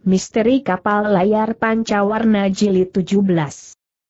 Misteri Kapal Layar Pancawarna Jilid 17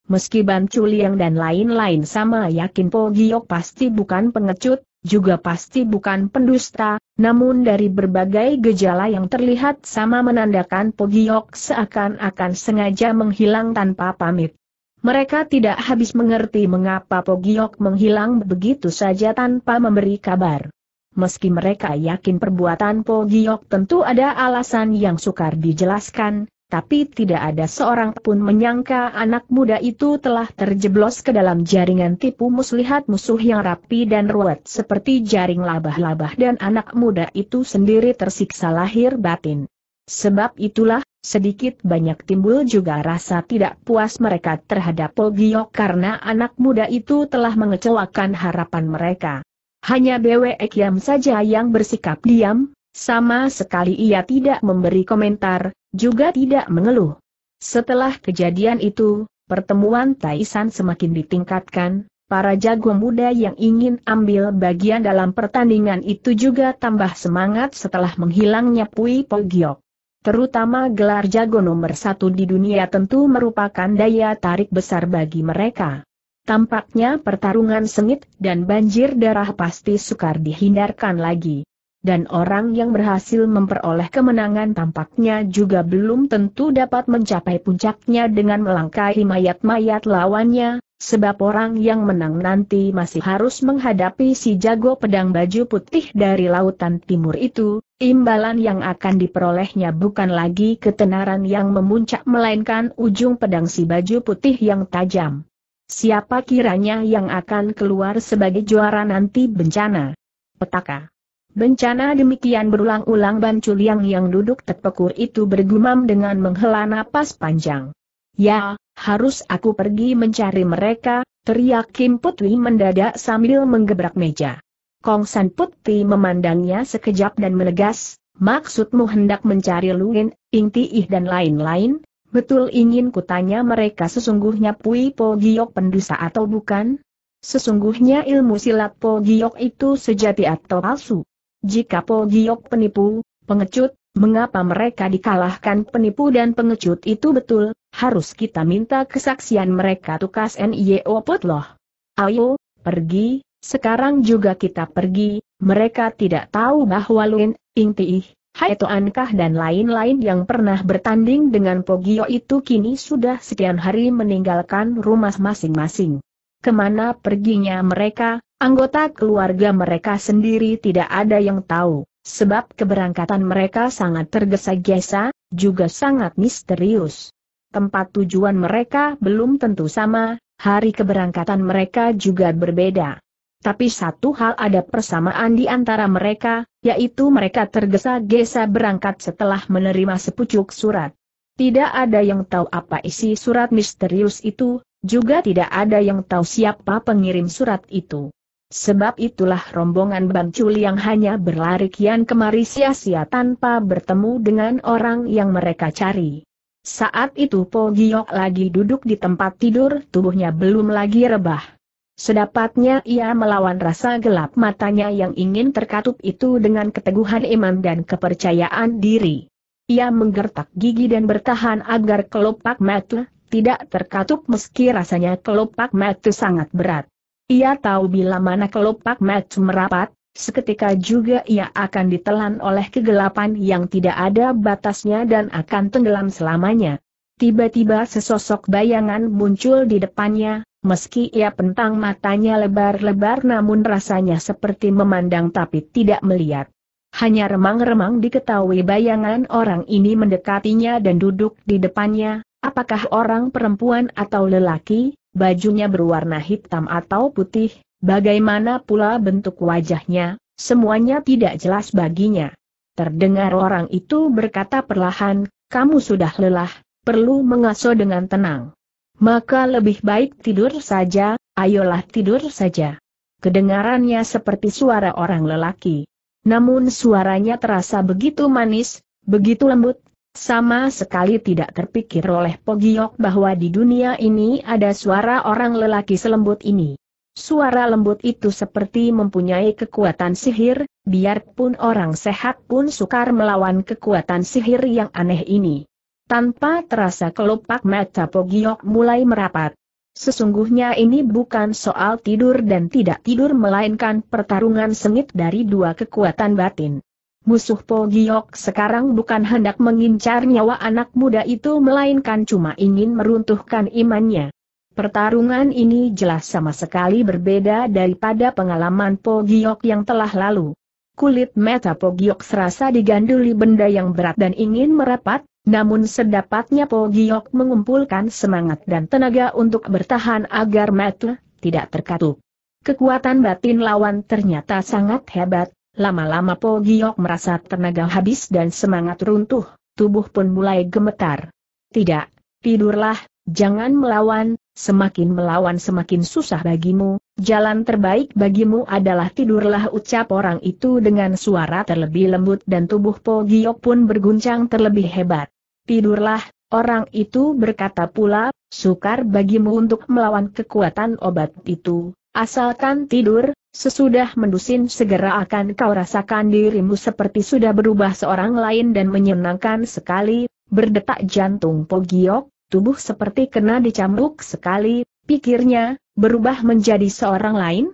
Meski Ban Culiang dan lain-lain sama yakin Po Giok pasti bukan pengecut, juga pasti bukan pendusta, namun dari berbagai gejala yang terlihat sama menandakan Po Giok seakan-akan sengaja menghilang tanpa pamit. Mereka tidak habis mengerti mengapa Po Giok menghilang begitu saja tanpa memberi kabar meski mereka yakin perbuatan Po Giok tentu ada alasan yang sukar dijelaskan, tapi tidak ada seorang pun menyangka anak muda itu telah terjeblos ke dalam jaringan tipu muslihat musuh yang rapi dan ruwet seperti jaring labah-labah dan anak muda itu sendiri tersiksa lahir batin. Sebab itulah, sedikit banyak timbul juga rasa tidak puas mereka terhadap Polgiok karena anak muda itu telah mengecewakan harapan mereka. Hanya BWE Ekiam saja yang bersikap diam, sama sekali ia tidak memberi komentar, juga tidak mengeluh. Setelah kejadian itu, pertemuan Taisan semakin ditingkatkan, para jago muda yang ingin ambil bagian dalam pertandingan itu juga tambah semangat setelah menghilangnya Pui Pogiok. Terutama gelar jago nomor satu di dunia tentu merupakan daya tarik besar bagi mereka. Tampaknya pertarungan sengit dan banjir darah pasti sukar dihindarkan lagi. Dan orang yang berhasil memperoleh kemenangan tampaknya juga belum tentu dapat mencapai puncaknya dengan melangkahi mayat-mayat lawannya, sebab orang yang menang nanti masih harus menghadapi si jago pedang baju putih dari lautan timur itu, imbalan yang akan diperolehnya bukan lagi ketenaran yang memuncak melainkan ujung pedang si baju putih yang tajam. Siapa kiranya yang akan keluar sebagai juara nanti bencana? Petaka. Bencana demikian berulang-ulang Ban Chuliang yang duduk terpekur itu bergumam dengan menghela napas panjang. Ya, harus aku pergi mencari mereka, teriak Kim Putwi mendadak sambil menggebrak meja. Kong San Putti memandangnya sekejap dan menegas, maksudmu hendak mencari Luin, Ing Tiih dan lain-lain? Betul ingin kutanya mereka sesungguhnya Pui Po Giok pendusa atau bukan? Sesungguhnya ilmu silat Po Giok itu sejati atau palsu? Jika Po Giok penipu, pengecut, mengapa mereka dikalahkan penipu dan pengecut itu betul? Harus kita minta kesaksian mereka tukas NIO putloh. Ayo, pergi, sekarang juga kita pergi, mereka tidak tahu bahwa luin Ing Tiih, Hai Toankah dan lain-lain yang pernah bertanding dengan Pogio itu kini sudah sekian hari meninggalkan rumah masing-masing. Kemana perginya mereka, anggota keluarga mereka sendiri tidak ada yang tahu, sebab keberangkatan mereka sangat tergesa-gesa, juga sangat misterius. Tempat tujuan mereka belum tentu sama, hari keberangkatan mereka juga berbeda. Tapi satu hal ada persamaan di antara mereka, yaitu mereka tergesa-gesa berangkat setelah menerima sepucuk surat. Tidak ada yang tahu apa isi surat misterius itu, juga tidak ada yang tahu siapa pengirim surat itu. Sebab itulah rombongan bancul yang hanya berlari kian kemari sia-sia tanpa bertemu dengan orang yang mereka cari. Saat itu Po Giok lagi duduk di tempat tidur tubuhnya belum lagi rebah. Sedapatnya ia melawan rasa gelap matanya yang ingin terkatup itu dengan keteguhan iman dan kepercayaan diri. Ia menggertak gigi dan bertahan agar kelopak mata tidak terkatup meski rasanya kelopak mata sangat berat. Ia tahu bila mana kelopak mata merapat, seketika juga ia akan ditelan oleh kegelapan yang tidak ada batasnya dan akan tenggelam selamanya. Tiba-tiba sesosok bayangan muncul di depannya, Meski ia pentang matanya lebar-lebar namun rasanya seperti memandang tapi tidak melihat. Hanya remang-remang diketahui bayangan orang ini mendekatinya dan duduk di depannya, apakah orang perempuan atau lelaki, bajunya berwarna hitam atau putih, bagaimana pula bentuk wajahnya, semuanya tidak jelas baginya. Terdengar orang itu berkata perlahan, kamu sudah lelah, perlu mengasuh dengan tenang. Maka lebih baik tidur saja, ayolah tidur saja. Kedengarannya seperti suara orang lelaki. Namun suaranya terasa begitu manis, begitu lembut, sama sekali tidak terpikir oleh Pogiok bahwa di dunia ini ada suara orang lelaki selembut ini. Suara lembut itu seperti mempunyai kekuatan sihir, biarpun orang sehat pun sukar melawan kekuatan sihir yang aneh ini. Tanpa terasa kelopak mata Pogiok mulai merapat. Sesungguhnya ini bukan soal tidur dan tidak tidur melainkan pertarungan sengit dari dua kekuatan batin. Musuh Pogiok sekarang bukan hendak mengincar nyawa anak muda itu melainkan cuma ingin meruntuhkan imannya. Pertarungan ini jelas sama sekali berbeda daripada pengalaman Pogiok yang telah lalu kulit mata Pogiok serasa diganduli benda yang berat dan ingin merapat, namun sedapatnya Pogiok mengumpulkan semangat dan tenaga untuk bertahan agar mata tidak terkatup. Kekuatan batin lawan ternyata sangat hebat, lama-lama Pogiok merasa tenaga habis dan semangat runtuh, tubuh pun mulai gemetar. Tidak, tidurlah, jangan melawan, semakin melawan semakin susah bagimu, jalan terbaik bagimu adalah tidurlah ucap orang itu dengan suara terlebih lembut dan tubuh Po Giok pun berguncang terlebih hebat. Tidurlah, orang itu berkata pula, sukar bagimu untuk melawan kekuatan obat itu, asalkan tidur, sesudah mendusin segera akan kau rasakan dirimu seperti sudah berubah seorang lain dan menyenangkan sekali, berdetak jantung Po Giok, tubuh seperti kena dicambuk sekali, pikirnya, berubah menjadi seorang lain?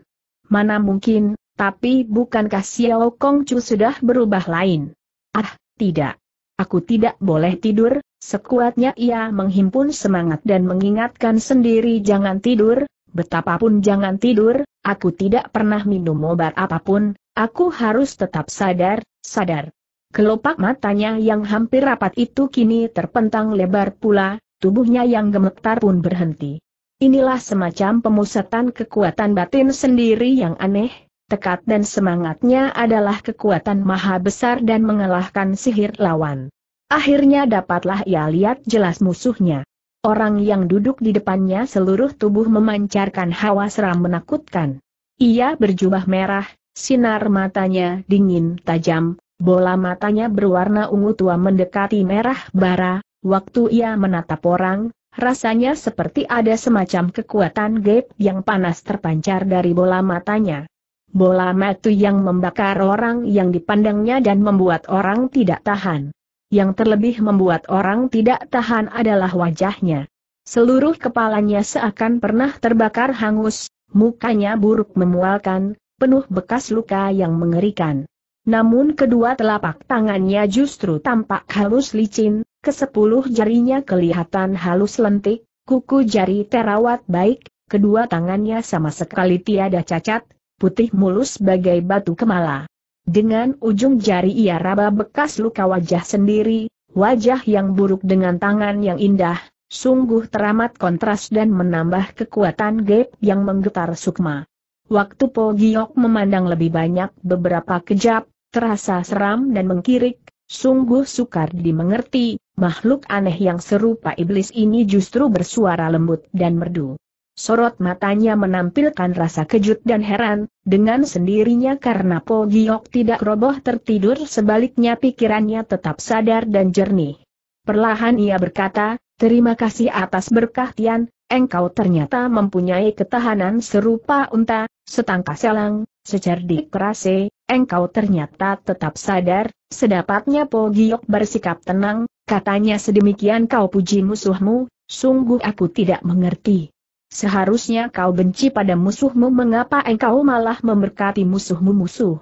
Mana mungkin, tapi bukankah Xiao Kongcu sudah berubah lain? Ah, tidak. Aku tidak boleh tidur, sekuatnya ia menghimpun semangat dan mengingatkan sendiri jangan tidur, betapapun jangan tidur, aku tidak pernah minum obat apapun, aku harus tetap sadar, sadar. Kelopak matanya yang hampir rapat itu kini terpentang lebar pula, tubuhnya yang gemetar pun berhenti. Inilah semacam pemusatan kekuatan batin sendiri yang aneh, tekad dan semangatnya adalah kekuatan maha besar dan mengalahkan sihir lawan. Akhirnya dapatlah ia lihat jelas musuhnya. Orang yang duduk di depannya seluruh tubuh memancarkan hawa seram menakutkan. Ia berjubah merah, sinar matanya dingin tajam, bola matanya berwarna ungu tua mendekati merah bara, Waktu ia menatap orang, rasanya seperti ada semacam kekuatan gap yang panas terpancar dari bola matanya. Bola mata yang membakar orang yang dipandangnya dan membuat orang tidak tahan. Yang terlebih membuat orang tidak tahan adalah wajahnya. Seluruh kepalanya seakan pernah terbakar hangus, mukanya buruk memualkan, penuh bekas luka yang mengerikan. Namun kedua telapak tangannya justru tampak halus licin, Kesepuluh jarinya kelihatan halus lentik, kuku jari terawat baik, kedua tangannya sama sekali tiada cacat, putih mulus bagai batu kemala. Dengan ujung jari ia raba bekas luka wajah sendiri, wajah yang buruk dengan tangan yang indah, sungguh teramat kontras dan menambah kekuatan gap yang menggetar sukma. Waktu Po Giok memandang lebih banyak beberapa kejap, terasa seram dan mengkirik, Sungguh sukar dimengerti, makhluk aneh yang serupa iblis ini justru bersuara lembut dan merdu. Sorot matanya menampilkan rasa kejut dan heran, dengan sendirinya karena Po Giok tidak roboh tertidur sebaliknya pikirannya tetap sadar dan jernih. Perlahan ia berkata, terima kasih atas berkah Tian, engkau ternyata mempunyai ketahanan serupa unta, setangkas selang, secerdik kerase, engkau ternyata tetap sadar, sedapatnya Po Giok bersikap tenang, katanya sedemikian kau puji musuhmu, sungguh aku tidak mengerti. Seharusnya kau benci pada musuhmu mengapa engkau malah memberkati musuhmu musuh.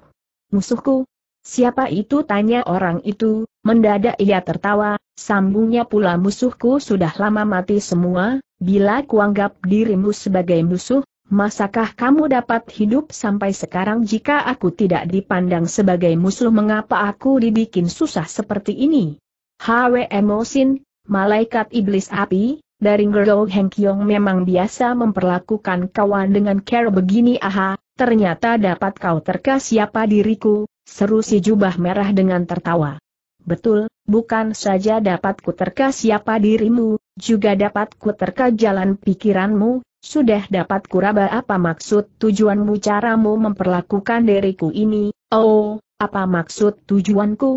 Musuhku? Siapa itu tanya orang itu, mendadak ia tertawa, sambungnya pula musuhku sudah lama mati semua, bila kuanggap dirimu sebagai musuh, Masakah kamu dapat hidup sampai sekarang jika aku tidak dipandang sebagai musuh mengapa aku dibikin susah seperti ini? Hwe Mosin, malaikat iblis api, dari Gerou Heng memang biasa memperlakukan kawan dengan care begini aha, ternyata dapat kau terka siapa diriku, seru si jubah merah dengan tertawa. Betul, bukan saja dapat ku terka siapa dirimu, juga dapat ku terka jalan pikiranmu, sudah dapat kuraba apa maksud tujuanmu caramu memperlakukan diriku ini, oh, apa maksud tujuanku?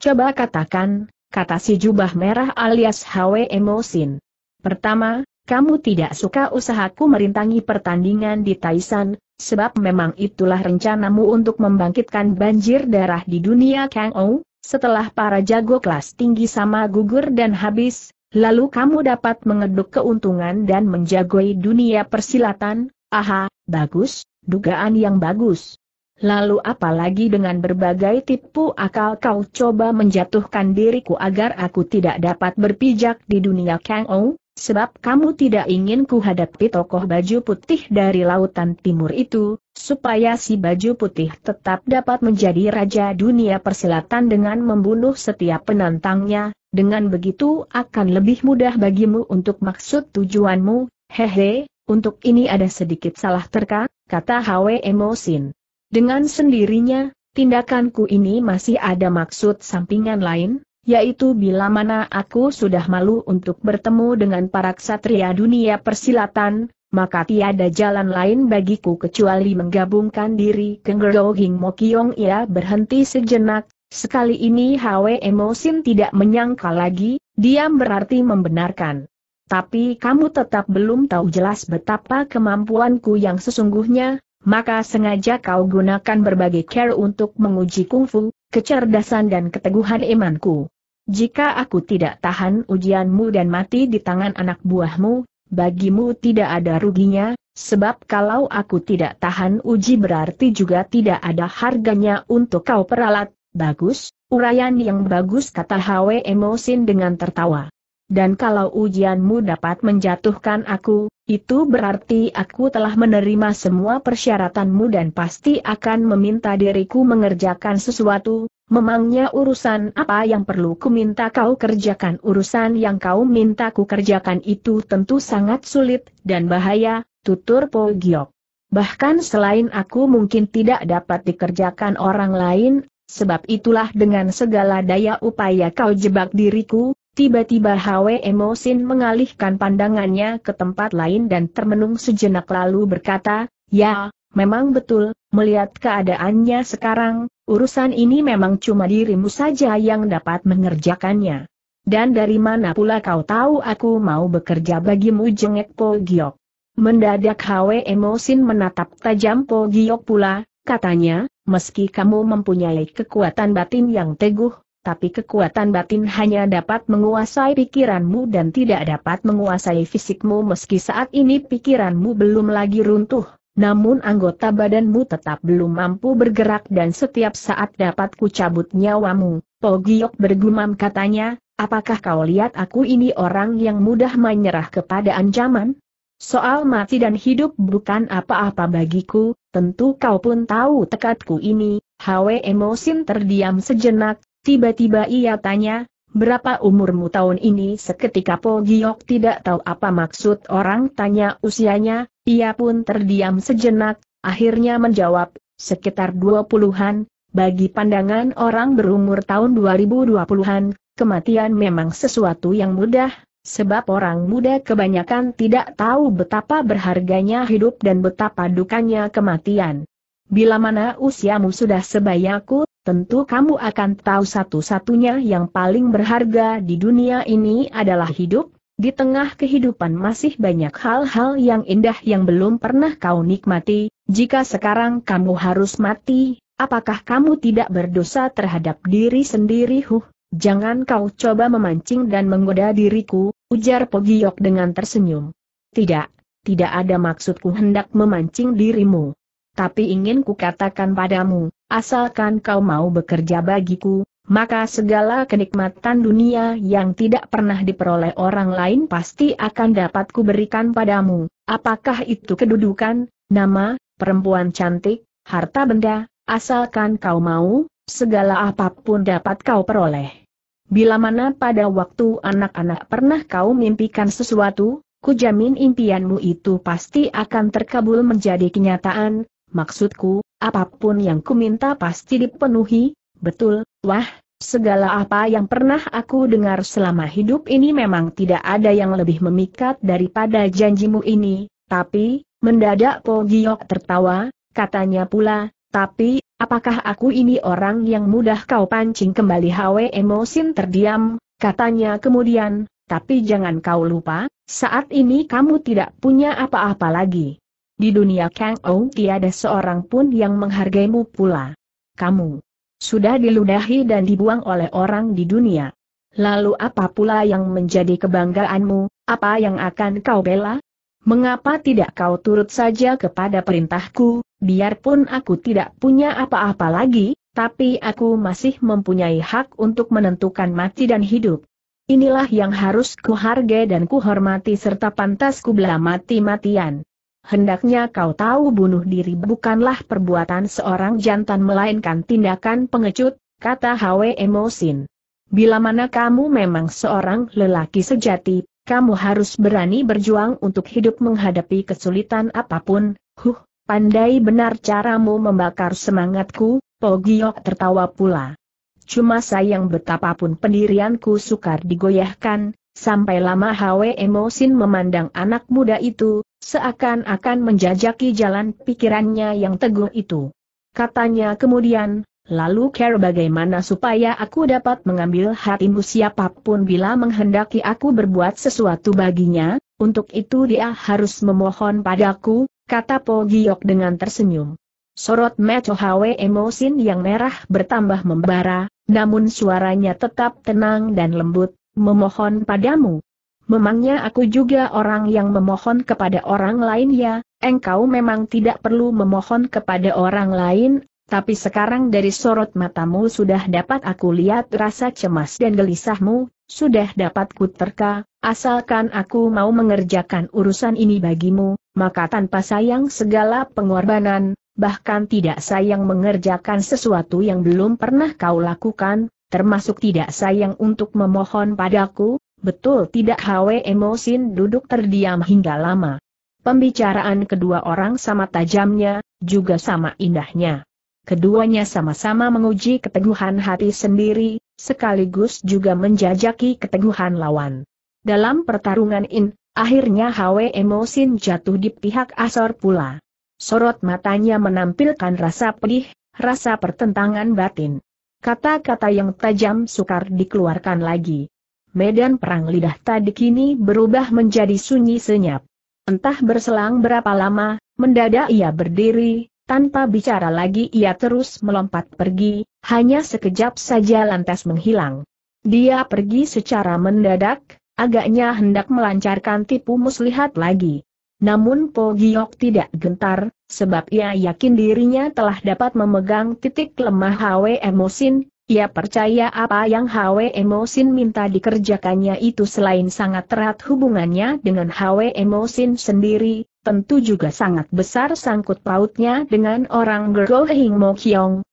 Coba katakan, kata si jubah merah alias HW Emosin. Pertama, kamu tidak suka usahaku merintangi pertandingan di Taisan, sebab memang itulah rencanamu untuk membangkitkan banjir darah di dunia Kang Ou, setelah para jago kelas tinggi sama gugur dan habis, lalu kamu dapat mengeduk keuntungan dan menjagoi dunia persilatan, aha, bagus, dugaan yang bagus. Lalu apalagi dengan berbagai tipu akal kau coba menjatuhkan diriku agar aku tidak dapat berpijak di dunia Kang Ong? Sebab kamu tidak ingin kuhadapi tokoh baju putih dari lautan timur itu, supaya si baju putih tetap dapat menjadi raja dunia persilatan dengan membunuh setiap penantangnya, dengan begitu akan lebih mudah bagimu untuk maksud tujuanmu, hehe, untuk ini ada sedikit salah terka, kata Hwe Emosin. Dengan sendirinya, tindakanku ini masih ada maksud sampingan lain, yaitu bila mana aku sudah malu untuk bertemu dengan para ksatria dunia persilatan, maka tiada jalan lain bagiku kecuali menggabungkan diri ke Ngero Hing Mokyong ia berhenti sejenak, sekali ini Hwe Emosin tidak menyangka lagi, diam berarti membenarkan. Tapi kamu tetap belum tahu jelas betapa kemampuanku yang sesungguhnya, maka sengaja kau gunakan berbagai care untuk menguji kungfu, kecerdasan dan keteguhan imanku. Jika aku tidak tahan ujianmu dan mati di tangan anak buahmu, bagimu tidak ada ruginya, sebab kalau aku tidak tahan uji berarti juga tidak ada harganya untuk kau peralat, bagus, urayan yang bagus kata Hwe Emosin dengan tertawa. Dan kalau ujianmu dapat menjatuhkan aku, itu berarti aku telah menerima semua persyaratanmu dan pasti akan meminta diriku mengerjakan sesuatu, Memangnya urusan apa yang perlu ku minta kau kerjakan? Urusan yang kau minta ku kerjakan itu tentu sangat sulit dan bahaya, tutur Po Giok. Bahkan selain aku mungkin tidak dapat dikerjakan orang lain, sebab itulah dengan segala daya upaya kau jebak diriku, tiba-tiba Hwe Emosin mengalihkan pandangannya ke tempat lain dan termenung sejenak lalu berkata, Ya, memang betul, melihat keadaannya sekarang, urusan ini memang cuma dirimu saja yang dapat mengerjakannya. Dan dari mana pula kau tahu aku mau bekerja bagimu jengek Po Giok? Mendadak Hwe Emosin menatap tajam Po Giok pula, katanya, meski kamu mempunyai kekuatan batin yang teguh, tapi kekuatan batin hanya dapat menguasai pikiranmu dan tidak dapat menguasai fisikmu meski saat ini pikiranmu belum lagi runtuh. Namun anggota badanmu tetap belum mampu bergerak dan setiap saat dapat kucabut nyawamu. Pogiok bergumam katanya, apakah kau lihat aku ini orang yang mudah menyerah kepada ancaman? Soal mati dan hidup bukan apa-apa bagiku, tentu kau pun tahu tekadku ini. Hwe Emosin terdiam sejenak, tiba-tiba ia tanya, berapa umurmu tahun ini? Seketika Po Giok tidak tahu apa maksud orang tanya usianya, ia pun terdiam sejenak, akhirnya menjawab, sekitar dua puluhan, bagi pandangan orang berumur tahun 2020-an, kematian memang sesuatu yang mudah, sebab orang muda kebanyakan tidak tahu betapa berharganya hidup dan betapa dukanya kematian. Bila mana usiamu sudah sebayaku, tentu kamu akan tahu satu-satunya yang paling berharga di dunia ini adalah hidup, di tengah kehidupan masih banyak hal-hal yang indah yang belum pernah kau nikmati, jika sekarang kamu harus mati, apakah kamu tidak berdosa terhadap diri sendiri huh? Jangan kau coba memancing dan menggoda diriku, ujar Pogiok dengan tersenyum. Tidak, tidak ada maksudku hendak memancing dirimu. Tapi ingin kukatakan padamu, asalkan kau mau bekerja bagiku, maka segala kenikmatan dunia yang tidak pernah diperoleh orang lain pasti akan dapat kuberikan padamu. Apakah itu kedudukan, nama, perempuan cantik, harta benda, asalkan kau mau, segala apapun dapat kau peroleh. Bila mana pada waktu anak-anak pernah kau mimpikan sesuatu, kujamin impianmu itu pasti akan terkabul menjadi kenyataan, maksudku, apapun yang kuminta pasti dipenuhi, betul, Wah, segala apa yang pernah aku dengar selama hidup ini memang tidak ada yang lebih memikat daripada janjimu ini, tapi, mendadak Po Giok tertawa, katanya pula, tapi, apakah aku ini orang yang mudah kau pancing kembali Hwe Emosin terdiam, katanya kemudian, tapi jangan kau lupa, saat ini kamu tidak punya apa-apa lagi. Di dunia Kang Ou tiada seorang pun yang menghargaimu pula. Kamu sudah diludahi dan dibuang oleh orang di dunia. Lalu apa pula yang menjadi kebanggaanmu, apa yang akan kau bela? Mengapa tidak kau turut saja kepada perintahku, biarpun aku tidak punya apa-apa lagi, tapi aku masih mempunyai hak untuk menentukan mati dan hidup. Inilah yang harus kuhargai dan kuhormati serta pantas kubela mati-matian. Hendaknya kau tahu bunuh diri bukanlah perbuatan seorang jantan melainkan tindakan pengecut, kata Hwe Emosin. Bila mana kamu memang seorang lelaki sejati, kamu harus berani berjuang untuk hidup menghadapi kesulitan apapun, huh, pandai benar caramu membakar semangatku, Pogiok tertawa pula. Cuma sayang betapapun pendirianku sukar digoyahkan, Sampai lama Hwe Emosin memandang anak muda itu, seakan-akan menjajaki jalan pikirannya yang teguh itu. Katanya kemudian, lalu care bagaimana supaya aku dapat mengambil hatimu siapapun bila menghendaki aku berbuat sesuatu baginya, untuk itu dia harus memohon padaku, kata Po Giok dengan tersenyum. Sorot meco Hwe Emosin yang merah bertambah membara, namun suaranya tetap tenang dan lembut, memohon padamu. Memangnya aku juga orang yang memohon kepada orang lain ya, engkau memang tidak perlu memohon kepada orang lain, tapi sekarang dari sorot matamu sudah dapat aku lihat rasa cemas dan gelisahmu, sudah dapat kuterka. asalkan aku mau mengerjakan urusan ini bagimu, maka tanpa sayang segala pengorbanan, bahkan tidak sayang mengerjakan sesuatu yang belum pernah kau lakukan, termasuk tidak sayang untuk memohon padaku, betul tidak Hwe Emosin duduk terdiam hingga lama. Pembicaraan kedua orang sama tajamnya, juga sama indahnya. Keduanya sama-sama menguji keteguhan hati sendiri, sekaligus juga menjajaki keteguhan lawan. Dalam pertarungan ini, akhirnya Hwe Emosin jatuh di pihak Asor pula. Sorot matanya menampilkan rasa pedih, rasa pertentangan batin. Kata-kata yang tajam sukar dikeluarkan lagi. Medan perang lidah tadi kini berubah menjadi sunyi senyap. Entah berselang berapa lama, mendadak ia berdiri, tanpa bicara lagi ia terus melompat pergi, hanya sekejap saja lantas menghilang. Dia pergi secara mendadak, agaknya hendak melancarkan tipu muslihat lagi. Namun Po Giok tidak gentar, sebab ia yakin dirinya telah dapat memegang titik lemah Hwe Emosin, ia percaya apa yang Hwe Emosin minta dikerjakannya itu selain sangat erat hubungannya dengan Hwe Emosin sendiri, tentu juga sangat besar sangkut pautnya dengan orang Gergo Hing Mo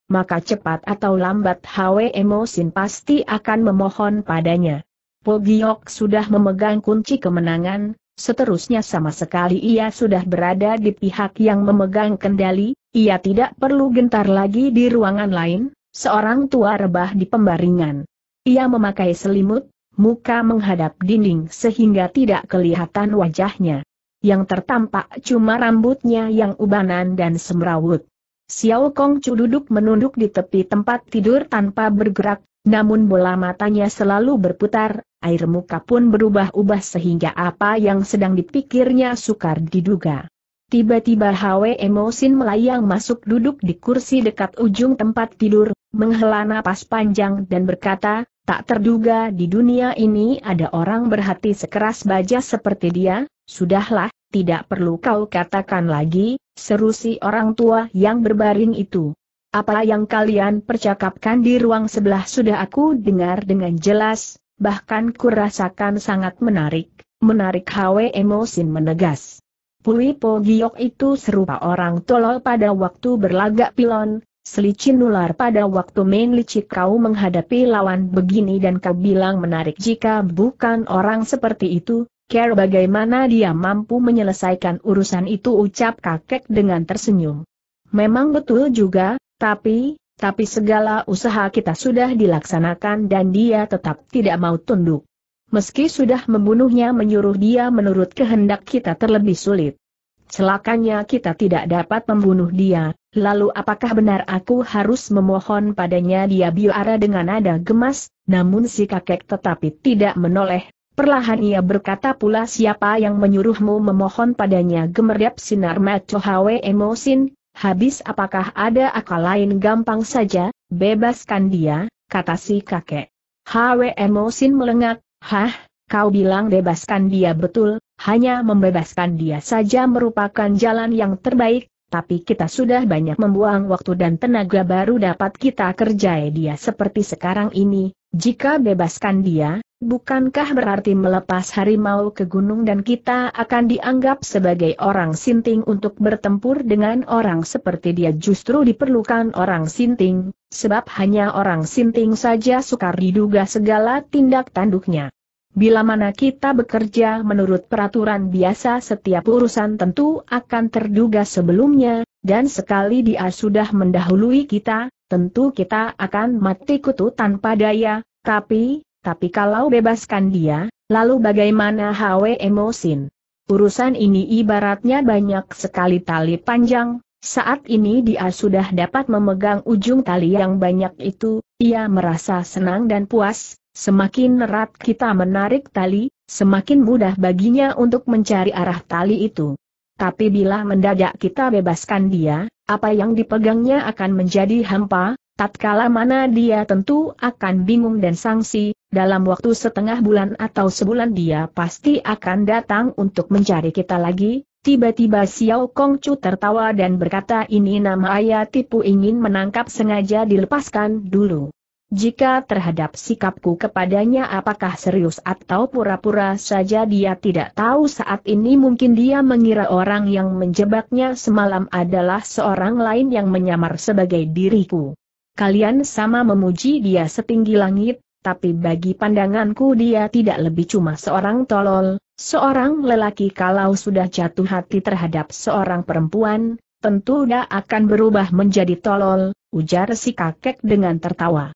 maka cepat atau lambat Hwe Emosin pasti akan memohon padanya. Po Giok sudah memegang kunci kemenangan, Seterusnya sama sekali ia sudah berada di pihak yang memegang kendali, ia tidak perlu gentar lagi di ruangan lain, seorang tua rebah di pembaringan. Ia memakai selimut, muka menghadap dinding sehingga tidak kelihatan wajahnya. Yang tertampak cuma rambutnya yang ubanan dan semrawut. Xiao Kong Chu duduk menunduk di tepi tempat tidur tanpa bergerak, namun bola matanya selalu berputar, air muka pun berubah-ubah sehingga apa yang sedang dipikirnya sukar diduga. Tiba-tiba Hwe Emosin melayang masuk duduk di kursi dekat ujung tempat tidur, menghela napas panjang dan berkata, tak terduga di dunia ini ada orang berhati sekeras baja seperti dia, sudahlah, tidak perlu kau katakan lagi, seru si orang tua yang berbaring itu. Apa yang kalian percakapkan di ruang sebelah sudah aku dengar dengan jelas, bahkan kurasakan sangat menarik, menarik Hwe Emosin menegas. Pui Po Giok itu serupa orang tolol pada waktu berlagak pilon, selicin ular pada waktu main licik kau menghadapi lawan begini dan kau bilang menarik jika bukan orang seperti itu, care bagaimana dia mampu menyelesaikan urusan itu ucap kakek dengan tersenyum. Memang betul juga, tapi, tapi segala usaha kita sudah dilaksanakan dan dia tetap tidak mau tunduk. Meski sudah membunuhnya menyuruh dia menurut kehendak kita terlebih sulit. Celakanya kita tidak dapat membunuh dia, lalu apakah benar aku harus memohon padanya dia biara dengan nada gemas, namun si kakek tetapi tidak menoleh. Perlahan ia berkata pula siapa yang menyuruhmu memohon padanya gemerlap sinar macohawe emosin, habis apakah ada akal lain gampang saja, bebaskan dia, kata si kakek. Hw emosin melengak, hah, kau bilang bebaskan dia betul, hanya membebaskan dia saja merupakan jalan yang terbaik, tapi kita sudah banyak membuang waktu dan tenaga baru dapat kita kerjai dia seperti sekarang ini, jika bebaskan dia, bukankah berarti melepas harimau ke gunung dan kita akan dianggap sebagai orang sinting untuk bertempur dengan orang seperti dia justru diperlukan orang sinting, sebab hanya orang sinting saja sukar diduga segala tindak tanduknya. Bila mana kita bekerja menurut peraturan biasa setiap urusan tentu akan terduga sebelumnya, dan sekali dia sudah mendahului kita, tentu kita akan mati kutu tanpa daya, tapi, tapi kalau bebaskan dia, lalu bagaimana Hwe Emosin? Urusan ini ibaratnya banyak sekali tali panjang, saat ini dia sudah dapat memegang ujung tali yang banyak itu, ia merasa senang dan puas, semakin erat kita menarik tali, semakin mudah baginya untuk mencari arah tali itu. Tapi bila mendadak kita bebaskan dia, apa yang dipegangnya akan menjadi hampa, tatkala mana dia tentu akan bingung dan sangsi, dalam waktu setengah bulan atau sebulan dia pasti akan datang untuk mencari kita lagi, tiba-tiba Xiao Kongcu tertawa dan berkata ini nama ayah tipu ingin menangkap sengaja dilepaskan dulu. Jika terhadap sikapku kepadanya apakah serius atau pura-pura saja dia tidak tahu saat ini mungkin dia mengira orang yang menjebaknya semalam adalah seorang lain yang menyamar sebagai diriku. Kalian sama memuji dia setinggi langit, tapi bagi pandanganku dia tidak lebih cuma seorang tolol, seorang lelaki kalau sudah jatuh hati terhadap seorang perempuan, tentu dia akan berubah menjadi tolol, ujar si kakek dengan tertawa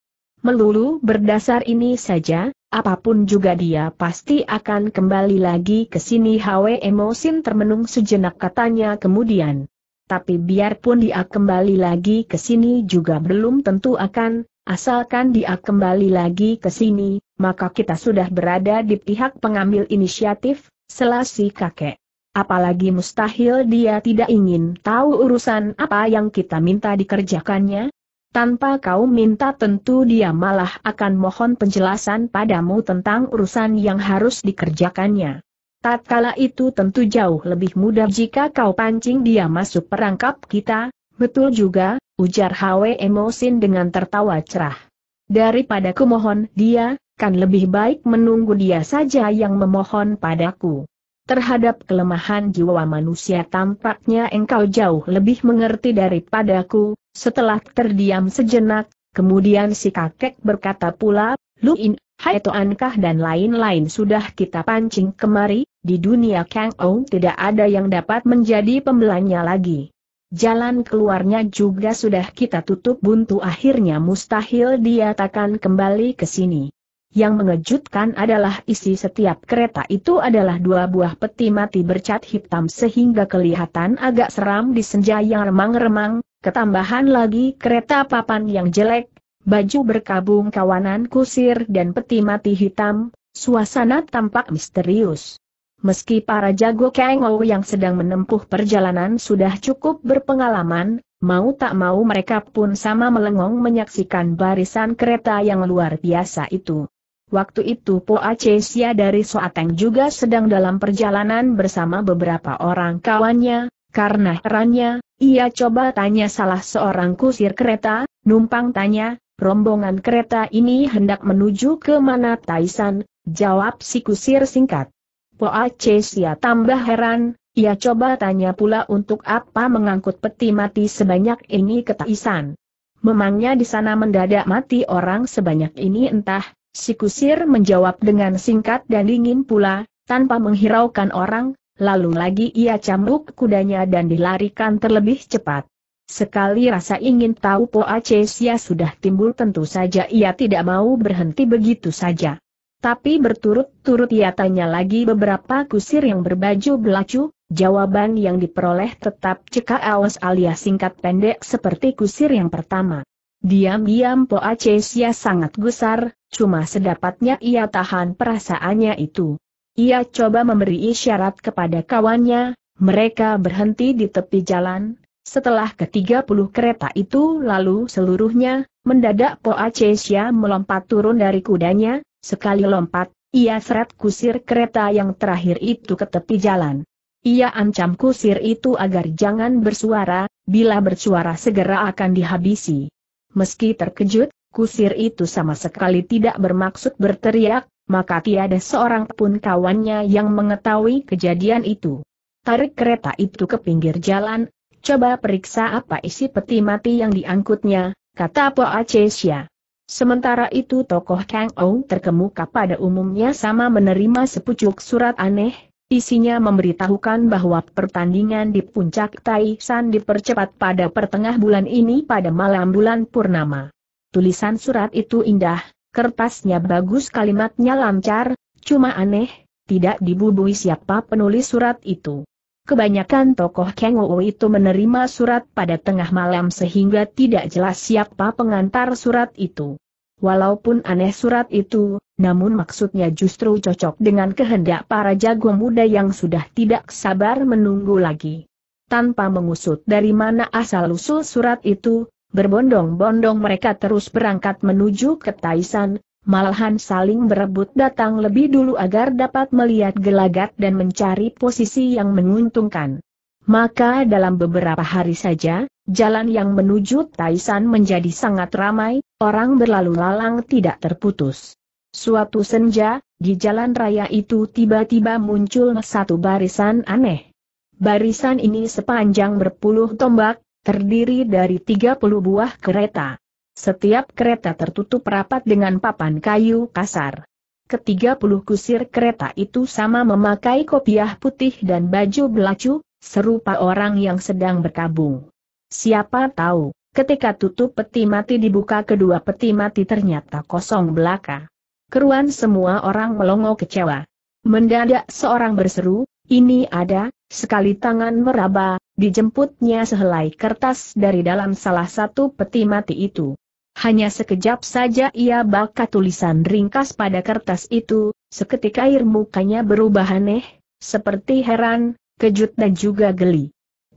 melulu berdasar ini saja, apapun juga dia pasti akan kembali lagi ke sini Hwe Emosin termenung sejenak katanya kemudian. Tapi biarpun dia kembali lagi ke sini juga belum tentu akan, asalkan dia kembali lagi ke sini, maka kita sudah berada di pihak pengambil inisiatif, selasi kakek. Apalagi mustahil dia tidak ingin tahu urusan apa yang kita minta dikerjakannya, tanpa kau minta tentu dia malah akan mohon penjelasan padamu tentang urusan yang harus dikerjakannya. Tatkala itu tentu jauh lebih mudah jika kau pancing dia masuk perangkap kita, betul juga, ujar Hwe Emosin dengan tertawa cerah. Daripada kumohon dia, kan lebih baik menunggu dia saja yang memohon padaku. Terhadap kelemahan jiwa manusia tampaknya engkau jauh lebih mengerti daripadaku, setelah terdiam sejenak, kemudian si kakek berkata pula, Luin, Hai Toankah dan lain-lain sudah kita pancing kemari, di dunia Kang Ong tidak ada yang dapat menjadi pembelanya lagi. Jalan keluarnya juga sudah kita tutup buntu akhirnya mustahil dia takkan kembali ke sini. Yang mengejutkan adalah isi setiap kereta itu adalah dua buah peti mati bercat hitam sehingga kelihatan agak seram di senja yang remang-remang, Ketambahan lagi kereta papan yang jelek, baju berkabung kawanan kusir dan peti mati hitam, suasana tampak misterius. Meski para jago Kengo yang sedang menempuh perjalanan sudah cukup berpengalaman, mau tak mau mereka pun sama melengong menyaksikan barisan kereta yang luar biasa itu. Waktu itu Po Acesia dari Soateng juga sedang dalam perjalanan bersama beberapa orang kawannya, karena herannya, ia coba tanya salah seorang kusir kereta, numpang tanya, rombongan kereta ini hendak menuju ke mana Taisan, jawab si kusir singkat. Poa Cesia tambah heran, ia coba tanya pula untuk apa mengangkut peti mati sebanyak ini ke Taisan. Memangnya di sana mendadak mati orang sebanyak ini entah, si kusir menjawab dengan singkat dan dingin pula, tanpa menghiraukan orang, Lalu lagi ia cambuk kudanya dan dilarikan terlebih cepat. Sekali rasa ingin tahu Po Acesia sudah timbul tentu saja ia tidak mau berhenti begitu saja. Tapi berturut-turut ia tanya lagi beberapa kusir yang berbaju belacu, jawaban yang diperoleh tetap cekak awas alias singkat pendek seperti kusir yang pertama. Diam-diam Po Acesia sangat gusar, cuma sedapatnya ia tahan perasaannya itu. Ia coba memberi isyarat kepada kawannya, mereka berhenti di tepi jalan, setelah ke-30 kereta itu lalu seluruhnya, mendadak Po Acesia melompat turun dari kudanya, sekali lompat, ia seret kusir kereta yang terakhir itu ke tepi jalan. Ia ancam kusir itu agar jangan bersuara, bila bersuara segera akan dihabisi. Meski terkejut, kusir itu sama sekali tidak bermaksud berteriak, maka tiada seorang pun kawannya yang mengetahui kejadian itu. Tarik kereta itu ke pinggir jalan, coba periksa apa isi peti mati yang diangkutnya, kata Po Acesia. Sementara itu tokoh Kang Ou terkemuka pada umumnya sama menerima sepucuk surat aneh, isinya memberitahukan bahwa pertandingan di puncak Taishan dipercepat pada pertengah bulan ini pada malam bulan Purnama. Tulisan surat itu indah, Kertasnya bagus kalimatnya lancar, cuma aneh, tidak dibubui siapa penulis surat itu. Kebanyakan tokoh Wu itu menerima surat pada tengah malam sehingga tidak jelas siapa pengantar surat itu. Walaupun aneh surat itu, namun maksudnya justru cocok dengan kehendak para jago muda yang sudah tidak sabar menunggu lagi. Tanpa mengusut dari mana asal-usul surat itu, Berbondong-bondong mereka terus berangkat menuju ke Taisan, malahan saling berebut datang lebih dulu agar dapat melihat gelagat dan mencari posisi yang menguntungkan. Maka dalam beberapa hari saja, jalan yang menuju Taisan menjadi sangat ramai, orang berlalu lalang tidak terputus. Suatu senja, di jalan raya itu tiba-tiba muncul satu barisan aneh. Barisan ini sepanjang berpuluh tombak, terdiri dari 30 buah kereta. Setiap kereta tertutup rapat dengan papan kayu kasar. Ketiga puluh kusir kereta itu sama memakai kopiah putih dan baju belacu, serupa orang yang sedang berkabung. Siapa tahu, ketika tutup peti mati dibuka kedua peti mati ternyata kosong belaka. Keruan semua orang melongo kecewa. Mendadak seorang berseru, ini ada, sekali tangan meraba, Dijemputnya sehelai kertas dari dalam salah satu peti mati itu. Hanya sekejap saja ia baca tulisan ringkas pada kertas itu, seketika air mukanya berubah aneh, seperti heran, kejut dan juga geli.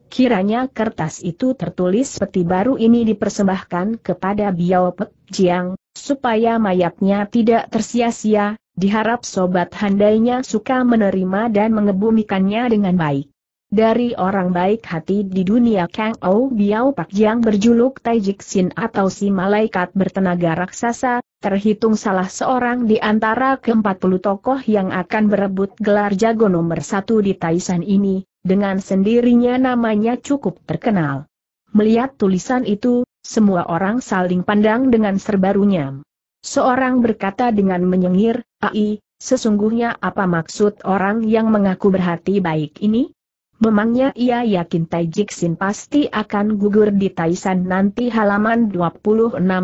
Kiranya kertas itu tertulis peti baru ini dipersembahkan kepada Biao Pek Jiang, supaya mayatnya tidak tersia-sia, diharap sobat handainya suka menerima dan mengebumikannya dengan baik. Dari orang baik hati di dunia Kang Ou Biao Pak yang berjuluk Tai Xin atau si malaikat bertenaga raksasa, terhitung salah seorang di antara ke-40 tokoh yang akan berebut gelar jago nomor satu di Taisan ini, dengan sendirinya namanya cukup terkenal. Melihat tulisan itu, semua orang saling pandang dengan serba runyam. Seorang berkata dengan menyengir, Ai, sesungguhnya apa maksud orang yang mengaku berhati baik ini? Memangnya ia yakin Tai Sin pasti akan gugur di Taisan nanti halaman 26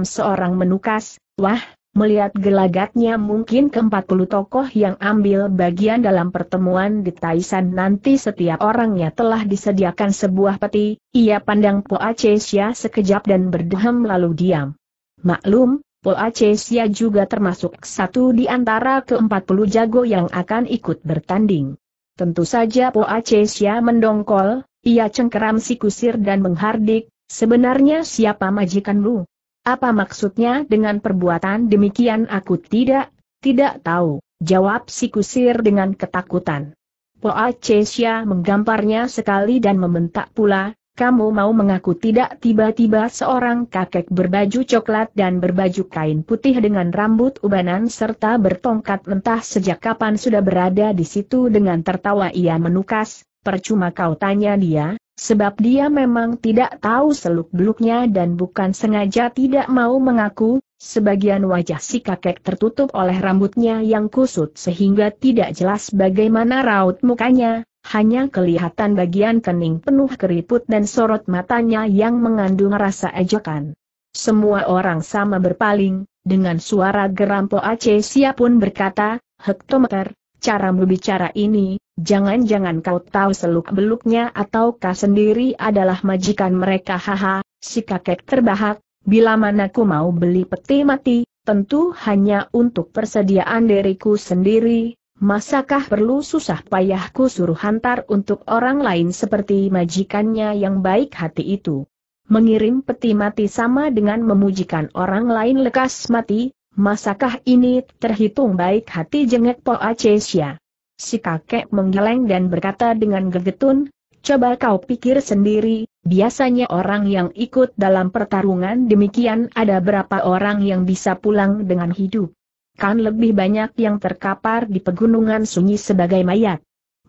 seorang menukas, wah, melihat gelagatnya mungkin ke-40 tokoh yang ambil bagian dalam pertemuan di Taisan nanti setiap orangnya telah disediakan sebuah peti, ia pandang Po Acesia sekejap dan berdehem lalu diam. Maklum, Po Acesia juga termasuk satu di antara ke-40 jago yang akan ikut bertanding. Tentu saja Po Acesia mendongkol, ia cengkeram si kusir dan menghardik, sebenarnya siapa majikan lu? Apa maksudnya dengan perbuatan demikian aku tidak, tidak tahu, jawab si kusir dengan ketakutan. Po Acesia menggamparnya sekali dan membentak pula, kamu mau mengaku tidak tiba-tiba seorang kakek berbaju coklat dan berbaju kain putih dengan rambut ubanan serta bertongkat mentah sejak kapan sudah berada di situ dengan tertawa ia menukas, percuma kau tanya dia, sebab dia memang tidak tahu seluk-beluknya dan bukan sengaja tidak mau mengaku, Sebagian wajah si kakek tertutup oleh rambutnya yang kusut sehingga tidak jelas bagaimana raut mukanya, hanya kelihatan bagian kening penuh keriput dan sorot matanya yang mengandung rasa ejekan. Semua orang sama berpaling, dengan suara geram Po Aceh siap pun berkata, Hektometer, caramu bicara ini, jangan-jangan kau tahu seluk-beluknya atau ataukah sendiri adalah majikan mereka haha, si kakek terbahak, bila manaku mau beli peti mati, tentu hanya untuk persediaan diriku sendiri, masakah perlu susah payahku suruh hantar untuk orang lain seperti majikannya yang baik hati itu. Mengirim peti mati sama dengan memujikan orang lain lekas mati, masakah ini terhitung baik hati jengek Po Acesia? Si kakek menggeleng dan berkata dengan gegetun, coba kau pikir sendiri, Biasanya orang yang ikut dalam pertarungan demikian ada berapa orang yang bisa pulang dengan hidup. Kan lebih banyak yang terkapar di pegunungan sunyi sebagai mayat.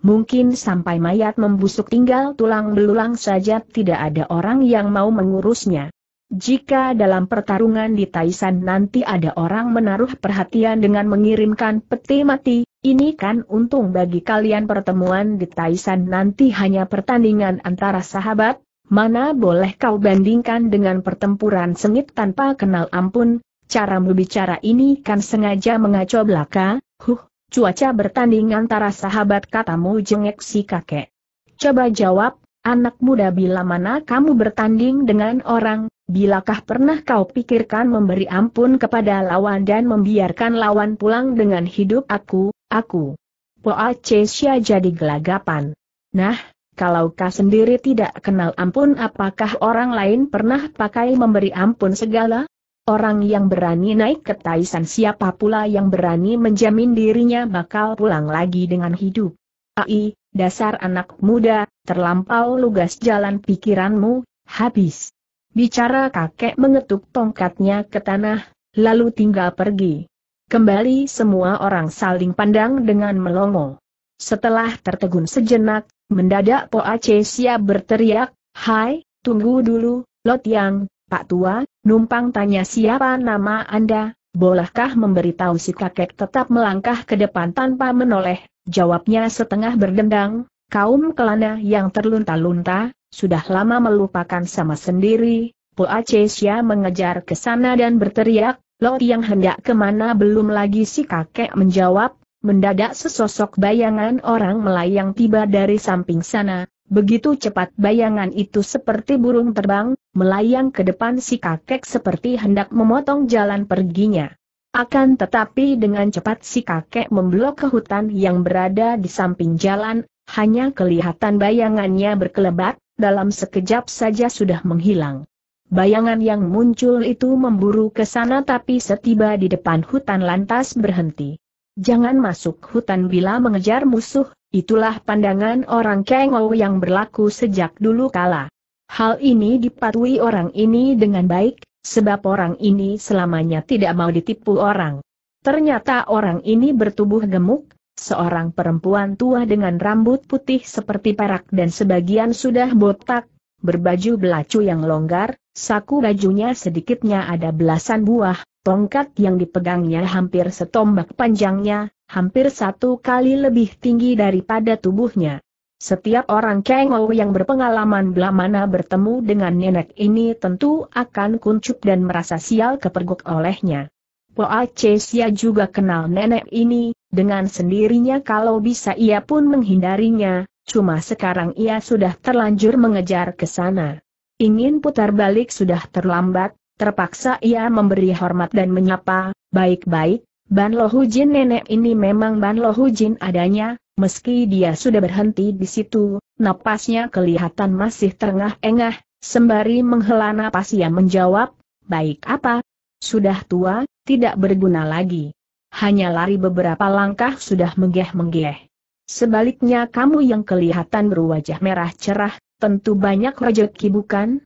Mungkin sampai mayat membusuk tinggal tulang belulang saja tidak ada orang yang mau mengurusnya. Jika dalam pertarungan di Taisan nanti ada orang menaruh perhatian dengan mengirimkan peti mati, ini kan untung bagi kalian pertemuan di Taisan nanti hanya pertandingan antara sahabat, mana boleh kau bandingkan dengan pertempuran sengit tanpa kenal ampun, cara berbicara ini kan sengaja mengacau belaka, huh, cuaca bertanding antara sahabat katamu jengek si kakek. Coba jawab, anak muda bila mana kamu bertanding dengan orang, bilakah pernah kau pikirkan memberi ampun kepada lawan dan membiarkan lawan pulang dengan hidup aku, aku. Poa Cesia jadi gelagapan. Nah, kalau kau sendiri tidak kenal ampun apakah orang lain pernah pakai memberi ampun segala? Orang yang berani naik ke Taisan siapa pula yang berani menjamin dirinya bakal pulang lagi dengan hidup? Ai, dasar anak muda, terlampau lugas jalan pikiranmu, habis. Bicara kakek mengetuk tongkatnya ke tanah, lalu tinggal pergi. Kembali semua orang saling pandang dengan melongo. Setelah tertegun sejenak, Mendadak Po Aceh siap berteriak, Hai, tunggu dulu, Lot Yang, Pak Tua, numpang tanya siapa nama Anda, bolehkah memberitahu si kakek tetap melangkah ke depan tanpa menoleh, jawabnya setengah berdendang, kaum kelana yang terlunta-lunta, sudah lama melupakan sama sendiri, Po Aceh siap mengejar ke sana dan berteriak, Lot yang hendak kemana belum lagi si kakek menjawab, mendadak sesosok bayangan orang melayang tiba dari samping sana, begitu cepat bayangan itu seperti burung terbang, melayang ke depan si kakek seperti hendak memotong jalan perginya. Akan tetapi dengan cepat si kakek memblok ke hutan yang berada di samping jalan, hanya kelihatan bayangannya berkelebat, dalam sekejap saja sudah menghilang. Bayangan yang muncul itu memburu ke sana tapi setiba di depan hutan lantas berhenti. Jangan masuk hutan bila mengejar musuh, itulah pandangan orang Kengou yang berlaku sejak dulu kala. Hal ini dipatuhi orang ini dengan baik, sebab orang ini selamanya tidak mau ditipu orang. Ternyata orang ini bertubuh gemuk, seorang perempuan tua dengan rambut putih seperti perak dan sebagian sudah botak, berbaju belacu yang longgar, saku bajunya sedikitnya ada belasan buah, Tongkat yang dipegangnya hampir setombak panjangnya, hampir satu kali lebih tinggi daripada tubuhnya. Setiap orang Kengou yang berpengalaman belamana bertemu dengan nenek ini tentu akan kuncup dan merasa sial kepergok olehnya. Poa Cesia juga kenal nenek ini, dengan sendirinya kalau bisa ia pun menghindarinya, cuma sekarang ia sudah terlanjur mengejar ke sana. Ingin putar balik sudah terlambat, Terpaksa ia memberi hormat dan menyapa, baik-baik, Ban Lohujin nenek ini memang Ban Lohujin adanya, meski dia sudah berhenti di situ, napasnya kelihatan masih terengah-engah, sembari menghela napas ia menjawab, baik apa? Sudah tua, tidak berguna lagi. Hanya lari beberapa langkah sudah menggeh-menggeh. Sebaliknya kamu yang kelihatan berwajah merah cerah, tentu banyak rejeki bukan?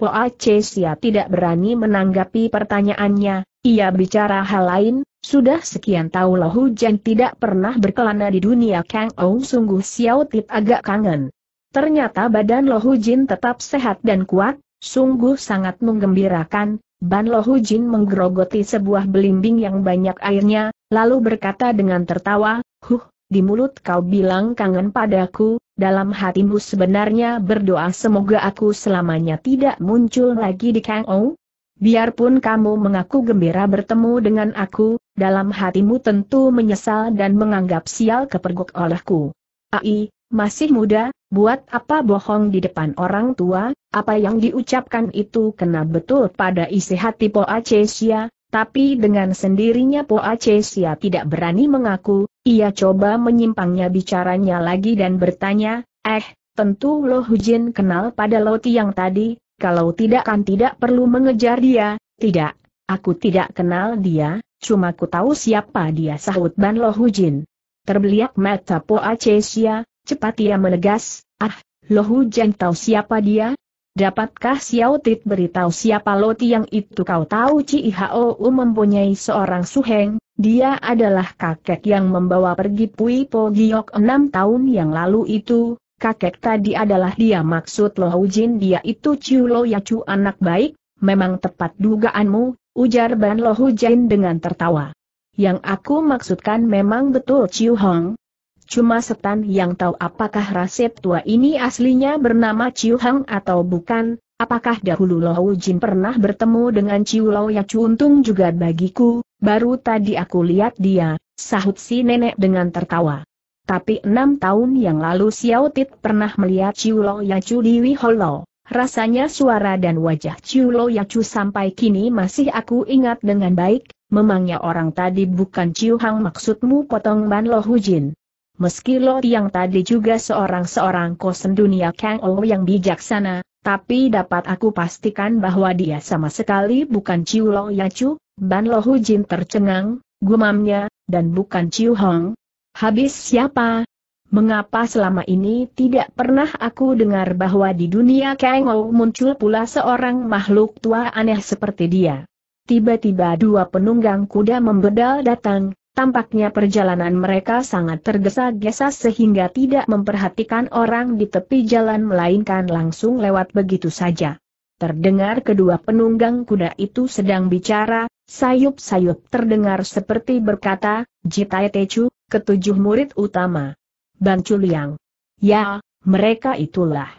Poa Sia tidak berani menanggapi pertanyaannya, ia bicara hal lain, sudah sekian tahu Lohu Jen tidak pernah berkelana di dunia Kang Ou sungguh Xiao Tit agak kangen. Ternyata badan Lo Jin tetap sehat dan kuat, sungguh sangat menggembirakan, Ban Lo Jin menggerogoti sebuah belimbing yang banyak airnya, lalu berkata dengan tertawa, Huh, di mulut kau bilang kangen padaku, dalam hatimu sebenarnya berdoa semoga aku selamanya tidak muncul lagi di Kang Ou. Biarpun kamu mengaku gembira bertemu dengan aku, dalam hatimu tentu menyesal dan menganggap sial kepergok olehku. Ai, masih muda, buat apa bohong di depan orang tua, apa yang diucapkan itu kena betul pada isi hati Po Acesia, tapi dengan sendirinya Po Acesia tidak berani mengaku, ia coba menyimpangnya bicaranya lagi dan bertanya, eh, tentu Lo Hujin kenal pada Loti yang tadi, kalau tidak kan tidak perlu mengejar dia, tidak, aku tidak kenal dia, cuma ku tahu siapa dia sahut Ban Lo Hujin. Terbeliak mata Po Acesia, cepat ia menegas, ah, Lo Hujin tahu siapa dia? Dapatkah Xiao Tit beritahu siapa Loti yang itu kau tahu Cihou mempunyai seorang suheng, dia adalah kakek yang membawa pergi Pui Po Giok enam tahun yang lalu itu, kakek tadi adalah dia maksud Lo Jin dia itu Ciu Lo ya cu anak baik, memang tepat dugaanmu, ujar Ban Lo Jin dengan tertawa. Yang aku maksudkan memang betul Ciu Hong. Cuma setan yang tahu apakah rasep tua ini aslinya bernama Ciu Hong atau bukan, apakah dahulu Lo Jin pernah bertemu dengan Ciu Lo ya cu untung juga bagiku, Baru tadi aku lihat dia, sahut si nenek dengan tertawa. Tapi enam tahun yang lalu Xiao Tit pernah melihat Ciu Lo Yacu di Wiholo. Rasanya suara dan wajah Ciu Lo Yacu sampai kini masih aku ingat dengan baik, memangnya orang tadi bukan Ciu Hang maksudmu potong Ban Lo Hujin. Meski Lo yang tadi juga seorang-seorang kosen dunia Kang Ou yang bijaksana, tapi dapat aku pastikan bahwa dia sama sekali bukan Ciu Lo Yacu, Ban Lohu Jin tercengang, gumamnya, dan bukan Ciu Hong. Habis siapa? Mengapa selama ini tidak pernah aku dengar bahwa di dunia Ou muncul pula seorang makhluk tua aneh seperti dia? Tiba-tiba dua penunggang kuda membedal datang, tampaknya perjalanan mereka sangat tergesa-gesa sehingga tidak memperhatikan orang di tepi jalan melainkan langsung lewat begitu saja. Terdengar kedua penunggang kuda itu sedang bicara, sayup-sayup terdengar seperti berkata, Jitai Techu, ketujuh murid utama. Bang Chuliang. Ya, mereka itulah.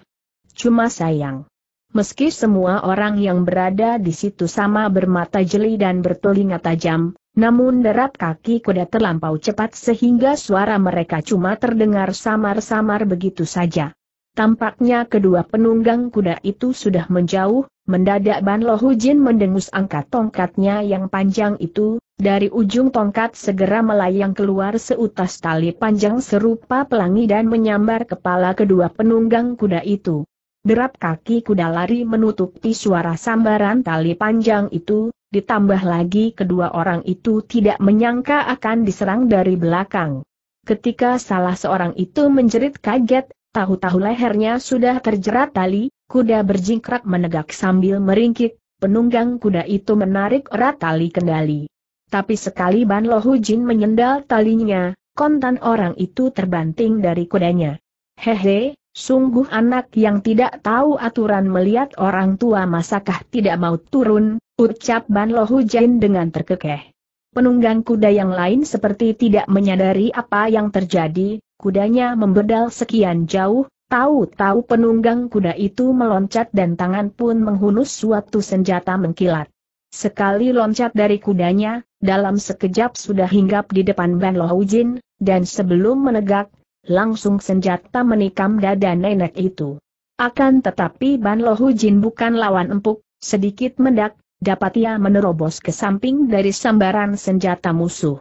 Cuma sayang. Meski semua orang yang berada di situ sama bermata jeli dan bertelinga tajam, namun derap kaki kuda terlampau cepat sehingga suara mereka cuma terdengar samar-samar begitu saja. Tampaknya kedua penunggang kuda itu sudah menjauh, mendadak Ban Lo Hujin mendengus angkat tongkatnya yang panjang itu, dari ujung tongkat segera melayang keluar seutas tali panjang serupa pelangi dan menyambar kepala kedua penunggang kuda itu. Derap kaki kuda lari menutupi suara sambaran tali panjang itu, ditambah lagi kedua orang itu tidak menyangka akan diserang dari belakang. Ketika salah seorang itu menjerit kaget, Tahu-tahu lehernya sudah terjerat tali, kuda berjingkrak menegak sambil meringkik, penunggang kuda itu menarik erat tali kendali. Tapi sekali Ban Lohu Jin menyendal talinya, kontan orang itu terbanting dari kudanya. Hehe, Sungguh anak yang tidak tahu aturan melihat orang tua masakah tidak mau turun, ucap Ban Lohu Jain dengan terkekeh. Penunggang kuda yang lain seperti tidak menyadari apa yang terjadi, kudanya membedal sekian jauh, tahu-tahu penunggang kuda itu meloncat dan tangan pun menghunus suatu senjata mengkilat. Sekali loncat dari kudanya, dalam sekejap sudah hinggap di depan Ban Lohujin, dan sebelum menegak, langsung senjata menikam dada nenek itu. Akan tetapi Ban Lohujin bukan lawan empuk, sedikit mendak, dapat ia menerobos ke samping dari sambaran senjata musuh.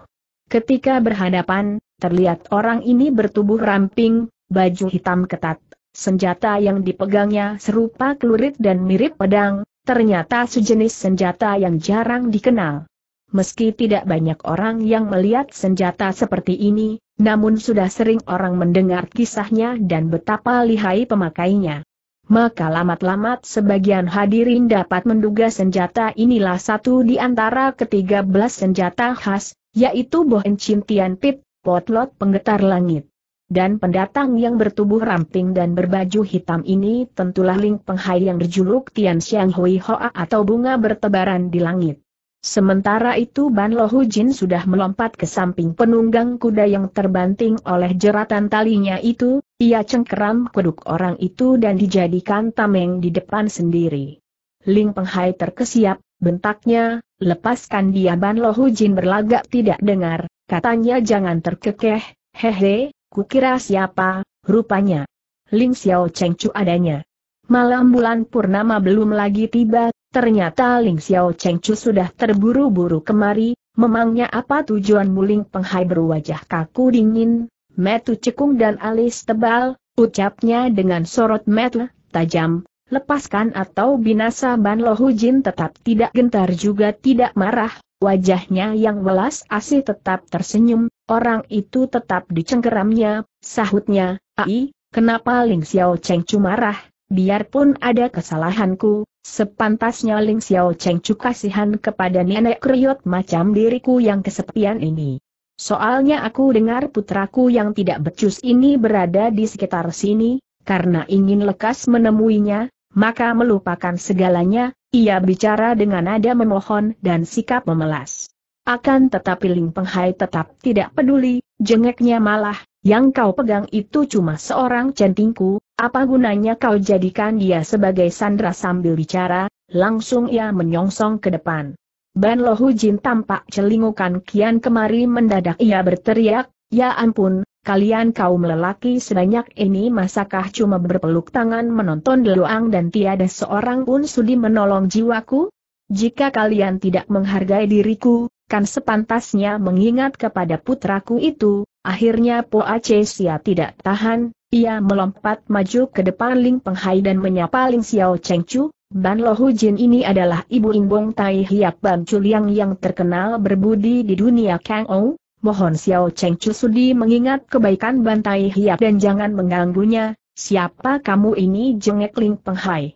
Ketika berhadapan, terlihat orang ini bertubuh ramping, baju hitam ketat, senjata yang dipegangnya serupa kelurit dan mirip pedang, ternyata sejenis senjata yang jarang dikenal. Meski tidak banyak orang yang melihat senjata seperti ini, namun sudah sering orang mendengar kisahnya dan betapa lihai pemakainya maka lamat-lamat sebagian hadirin dapat menduga senjata inilah satu di antara ketiga belas senjata khas, yaitu Bohen Cintian Pit, potlot penggetar langit. Dan pendatang yang bertubuh ramping dan berbaju hitam ini tentulah Ling Penghai yang berjuluk Tian Xiang Hui Hoa atau bunga bertebaran di langit. Sementara itu Ban Lohu Jin sudah melompat ke samping penunggang kuda yang terbanting oleh jeratan talinya itu, ia cengkeram keduk orang itu dan dijadikan tameng di depan sendiri. Ling Penghai terkesiap, bentaknya, lepaskan dia Ban Lohu Jin berlagak tidak dengar, katanya jangan terkekeh, hehe, kukira siapa, rupanya. Ling Xiao Cheng Chu adanya. Malam bulan purnama belum lagi tiba, Ternyata Ling Xiao Cheng sudah terburu-buru kemari, memangnya apa tujuan muling penghai berwajah kaku dingin, metu cekung dan alis tebal, ucapnya dengan sorot metu, tajam, lepaskan atau binasa Ban Lo Hujin tetap tidak gentar juga tidak marah, wajahnya yang welas asih tetap tersenyum, orang itu tetap dicengkeramnya, sahutnya, ai, kenapa Ling Xiao Cheng marah, biarpun ada kesalahanku, sepantasnya Ling Xiao Cheng cu kasihan kepada nenek kriot macam diriku yang kesepian ini. Soalnya aku dengar putraku yang tidak becus ini berada di sekitar sini, karena ingin lekas menemuinya, maka melupakan segalanya, ia bicara dengan nada memohon dan sikap memelas. Akan tetapi Ling Penghai tetap tidak peduli, jengeknya malah, yang kau pegang itu cuma seorang centingku, apa gunanya kau jadikan dia sebagai sandra sambil bicara, langsung ia menyongsong ke depan. Ban Lohu Jin tampak celingukan kian kemari mendadak ia berteriak, Ya ampun, kalian kaum lelaki sebanyak ini masakah cuma berpeluk tangan menonton deluang dan tiada seorang pun sudi menolong jiwaku? Jika kalian tidak menghargai diriku, kan sepantasnya mengingat kepada putraku itu, Akhirnya Po Aceh Sia tidak tahan, ia melompat maju ke depan Ling Penghai dan menyapa Ling Xiao Cheng Chu, Ban Lo Hu Jin ini adalah ibu imbong Tai Hiap Ban Chuliang yang terkenal berbudi di dunia Kang Ou, mohon Xiao Cheng Chu sudi mengingat kebaikan Bantai Tai Hiap dan jangan mengganggunya, siapa kamu ini jengek Ling Penghai.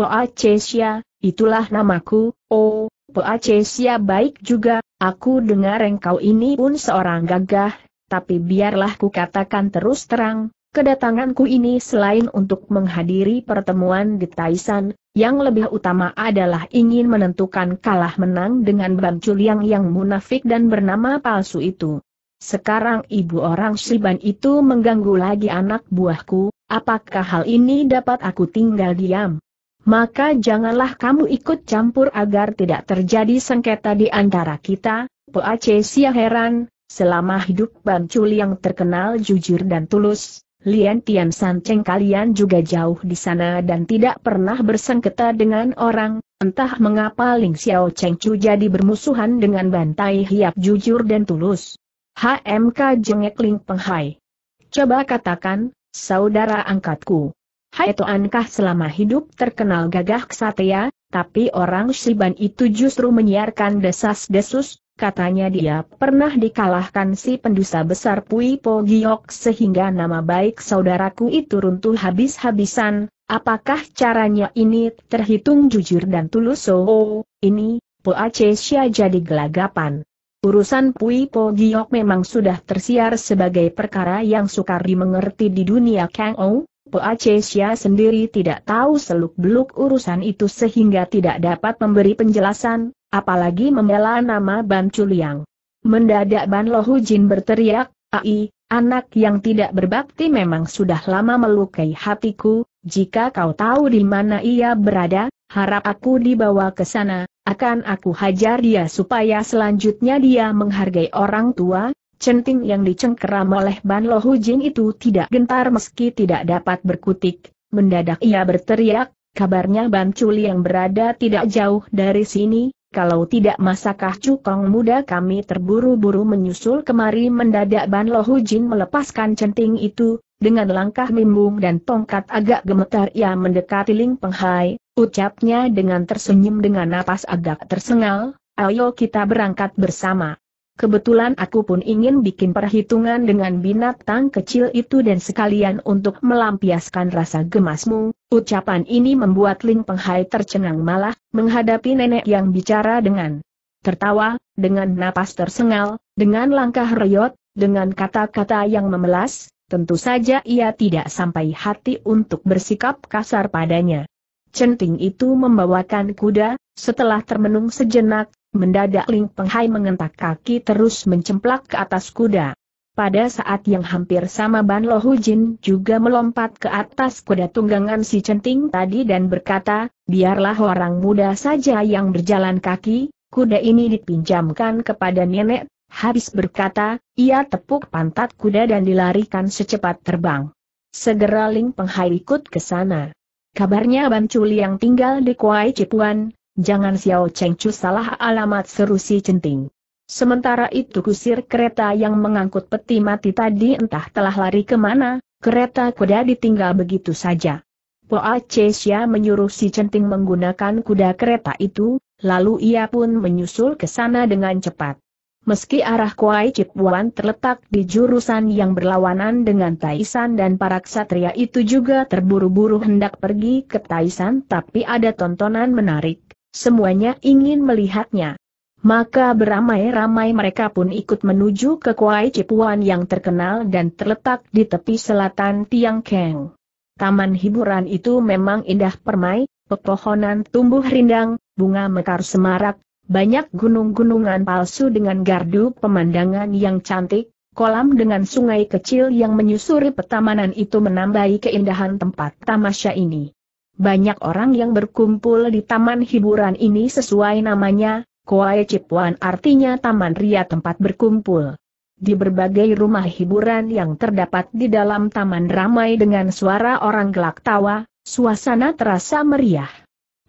Ace Sia, itulah namaku, oh, Po Ace Sia baik juga, aku dengar engkau ini pun seorang gagah, tapi biarlah ku katakan terus terang, kedatanganku ini selain untuk menghadiri pertemuan di Taisan, yang lebih utama adalah ingin menentukan kalah menang dengan bancul Chuliang yang munafik dan bernama palsu itu. Sekarang ibu orang Siban itu mengganggu lagi anak buahku, apakah hal ini dapat aku tinggal diam? Maka janganlah kamu ikut campur agar tidak terjadi sengketa di antara kita, Poace Sia heran, Selama hidup Ban Chuli yang terkenal jujur dan tulus, Lian Tian San Cheng kalian juga jauh di sana dan tidak pernah bersengketa dengan orang, entah mengapa Ling Xiao Cheng Chu jadi bermusuhan dengan Bantai Hiap jujur dan tulus. HMK Jengek Ling Penghai. Coba katakan, saudara angkatku. Hai Toankah selama hidup terkenal gagah ksatria, tapi orang Shiban itu justru menyiarkan desas-desus, Katanya dia pernah dikalahkan si pendusa besar Pui Po Giok sehingga nama baik saudaraku itu runtuh habis-habisan. Apakah caranya ini terhitung jujur dan tulus? Oh, ini, Po Acesia jadi gelagapan. Urusan Pui Po Giok memang sudah tersiar sebagai perkara yang sukar dimengerti di dunia Kang Ou, Po Acesia sendiri tidak tahu seluk-beluk urusan itu sehingga tidak dapat memberi penjelasan, apalagi membela nama Ban Chuliang. Mendadak Ban Lohu Jin berteriak, Ai, anak yang tidak berbakti memang sudah lama melukai hatiku, jika kau tahu di mana ia berada, harap aku dibawa ke sana, akan aku hajar dia supaya selanjutnya dia menghargai orang tua, centing yang dicengkeram oleh Ban Lohu Jin itu tidak gentar meski tidak dapat berkutik. Mendadak ia berteriak, kabarnya Ban Chuliang berada tidak jauh dari sini, kalau tidak masakah cukong muda kami terburu-buru menyusul kemari mendadak Ban Lohu Jin melepaskan centing itu, dengan langkah mimbung dan tongkat agak gemetar ia mendekati Ling Penghai, ucapnya dengan tersenyum dengan napas agak tersengal, ayo kita berangkat bersama. Kebetulan aku pun ingin bikin perhitungan dengan binatang kecil itu dan sekalian untuk melampiaskan rasa gemasmu. Ucapan ini membuat Ling Penghai tercengang malah, menghadapi nenek yang bicara dengan tertawa, dengan napas tersengal, dengan langkah reyot, dengan kata-kata yang memelas, tentu saja ia tidak sampai hati untuk bersikap kasar padanya. Centing itu membawakan kuda, setelah termenung sejenak, Mendadak Ling Penghai mengentak kaki terus mencemplak ke atas kuda. Pada saat yang hampir sama Ban Lo Hujin juga melompat ke atas kuda tunggangan si centing tadi dan berkata, biarlah orang muda saja yang berjalan kaki, kuda ini dipinjamkan kepada nenek. Habis berkata, ia tepuk pantat kuda dan dilarikan secepat terbang. Segera Ling Penghai ikut ke sana. Kabarnya Ban Culi yang tinggal di Kuai Cipuan, Jangan Xiao Cheng Chu salah alamat seru si centing. Sementara itu kusir kereta yang mengangkut peti mati tadi entah telah lari kemana, kereta kuda ditinggal begitu saja. Poa Xia menyuruh si centing menggunakan kuda kereta itu, lalu ia pun menyusul ke sana dengan cepat. Meski arah Kuai Cipuan terletak di jurusan yang berlawanan dengan Taisan dan para ksatria itu juga terburu-buru hendak pergi ke Taisan tapi ada tontonan menarik. Semuanya ingin melihatnya. Maka beramai-ramai mereka pun ikut menuju ke Kuai Cipuan yang terkenal dan terletak di tepi selatan Tiang Keng. Taman hiburan itu memang indah permai, pepohonan tumbuh rindang, bunga mekar semarak, banyak gunung-gunungan palsu dengan gardu pemandangan yang cantik, kolam dengan sungai kecil yang menyusuri petamanan itu menambahi keindahan tempat tamasya ini. Banyak orang yang berkumpul di taman hiburan ini sesuai namanya, Kuai Cipuan artinya taman ria tempat berkumpul. Di berbagai rumah hiburan yang terdapat di dalam taman ramai dengan suara orang gelak tawa, suasana terasa meriah.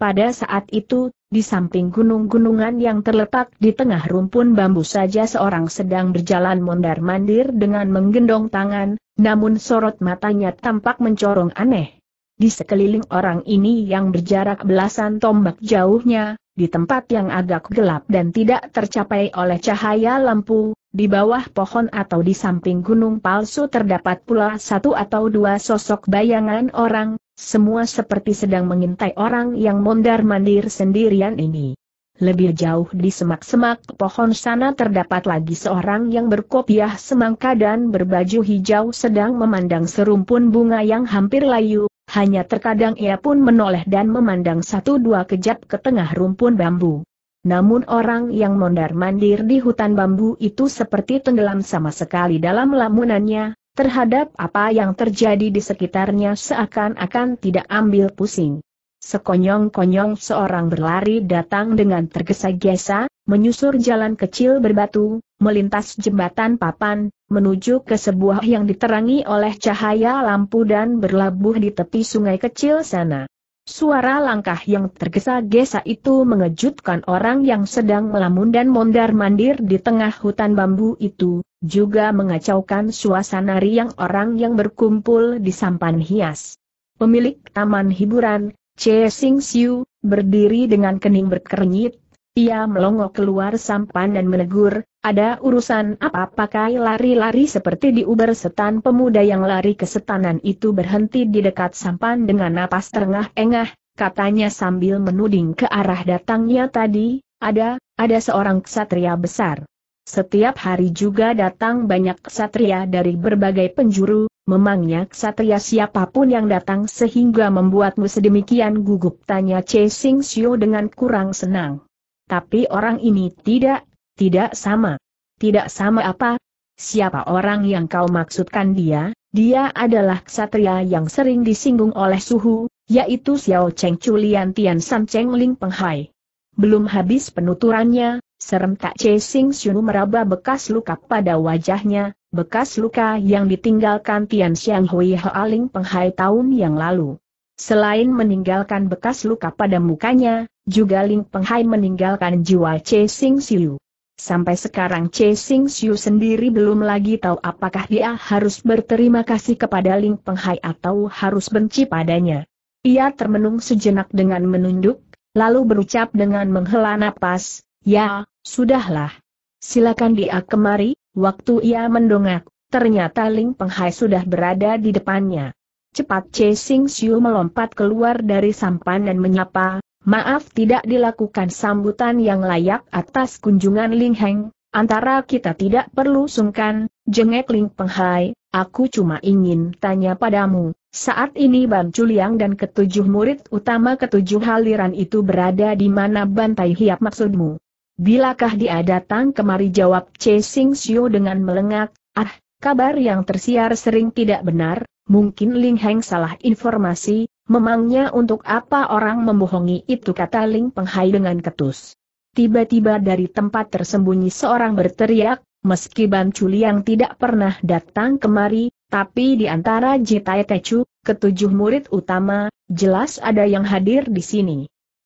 Pada saat itu, di samping gunung-gunungan yang terletak di tengah rumpun bambu saja seorang sedang berjalan mondar-mandir dengan menggendong tangan, namun sorot matanya tampak mencorong aneh. Di sekeliling orang ini yang berjarak belasan tombak jauhnya, di tempat yang agak gelap dan tidak tercapai oleh cahaya lampu, di bawah pohon atau di samping gunung palsu terdapat pula satu atau dua sosok bayangan orang, semua seperti sedang mengintai orang yang mondar-mandir sendirian ini. Lebih jauh di semak-semak pohon sana terdapat lagi seorang yang berkopiah semangka dan berbaju hijau sedang memandang serumpun bunga yang hampir layu, hanya terkadang ia pun menoleh dan memandang satu dua kejap ke tengah rumpun bambu. Namun orang yang mondar-mandir di hutan bambu itu seperti tenggelam sama sekali dalam lamunannya, terhadap apa yang terjadi di sekitarnya seakan-akan tidak ambil pusing. Sekonyong-konyong seorang berlari datang dengan tergesa-gesa, menyusur jalan kecil berbatu, melintas jembatan papan, menuju ke sebuah yang diterangi oleh cahaya lampu dan berlabuh di tepi sungai kecil sana. Suara langkah yang tergesa-gesa itu mengejutkan orang yang sedang melamun dan mondar-mandir di tengah hutan bambu itu, juga mengacaukan suasana riang orang yang berkumpul di sampan hias. Pemilik taman hiburan, Che Sing Siu, berdiri dengan kening berkernyit, ia melongo keluar sampan dan menegur, ada urusan apa pakai lari-lari seperti diuber setan pemuda yang lari ke setanan itu berhenti di dekat sampan dengan napas terengah-engah, katanya sambil menuding ke arah datangnya tadi, ada, ada seorang ksatria besar. Setiap hari juga datang banyak ksatria dari berbagai penjuru, memangnya ksatria siapapun yang datang sehingga membuatmu sedemikian gugup tanya Che Sing Xiu dengan kurang senang. Tapi orang ini tidak, tidak sama. Tidak sama apa? Siapa orang yang kau maksudkan dia? Dia adalah ksatria yang sering disinggung oleh suhu, yaitu Xiao Cheng Chulian Tian Sam Cheng Ling Penghai. Belum habis penuturannya, serentak Che Sing Xiu meraba bekas luka pada wajahnya, bekas luka yang ditinggalkan Tian Xiang Hui Hoa Ling Penghai tahun yang lalu. Selain meninggalkan bekas luka pada mukanya, juga Ling Penghai meninggalkan jiwa Che Sing Siu. Sampai sekarang Che Sing Siu sendiri belum lagi tahu apakah dia harus berterima kasih kepada Ling Penghai atau harus benci padanya. Ia termenung sejenak dengan menunduk, lalu berucap dengan menghela napas, Ya, sudahlah. Silakan dia kemari, waktu ia mendongak, ternyata Ling Penghai sudah berada di depannya. Cepat Che Sing Siu melompat keluar dari sampan dan menyapa, Maaf tidak dilakukan sambutan yang layak atas kunjungan Ling Heng, antara kita tidak perlu sungkan, jengek Ling Penghai, aku cuma ingin tanya padamu, saat ini Ban Chuliang dan ketujuh murid utama ketujuh haliran itu berada di mana bantai hiap maksudmu? Bilakah dia datang kemari jawab Chasing Sing Xiu dengan melengak, ah, kabar yang tersiar sering tidak benar, Mungkin Ling Heng salah informasi, memangnya untuk apa orang membohongi itu kata Ling Penghai dengan ketus. Tiba-tiba dari tempat tersembunyi seorang berteriak, meski Ban Chuli yang tidak pernah datang kemari, tapi di antara Jitai Techu, ketujuh murid utama, jelas ada yang hadir di sini.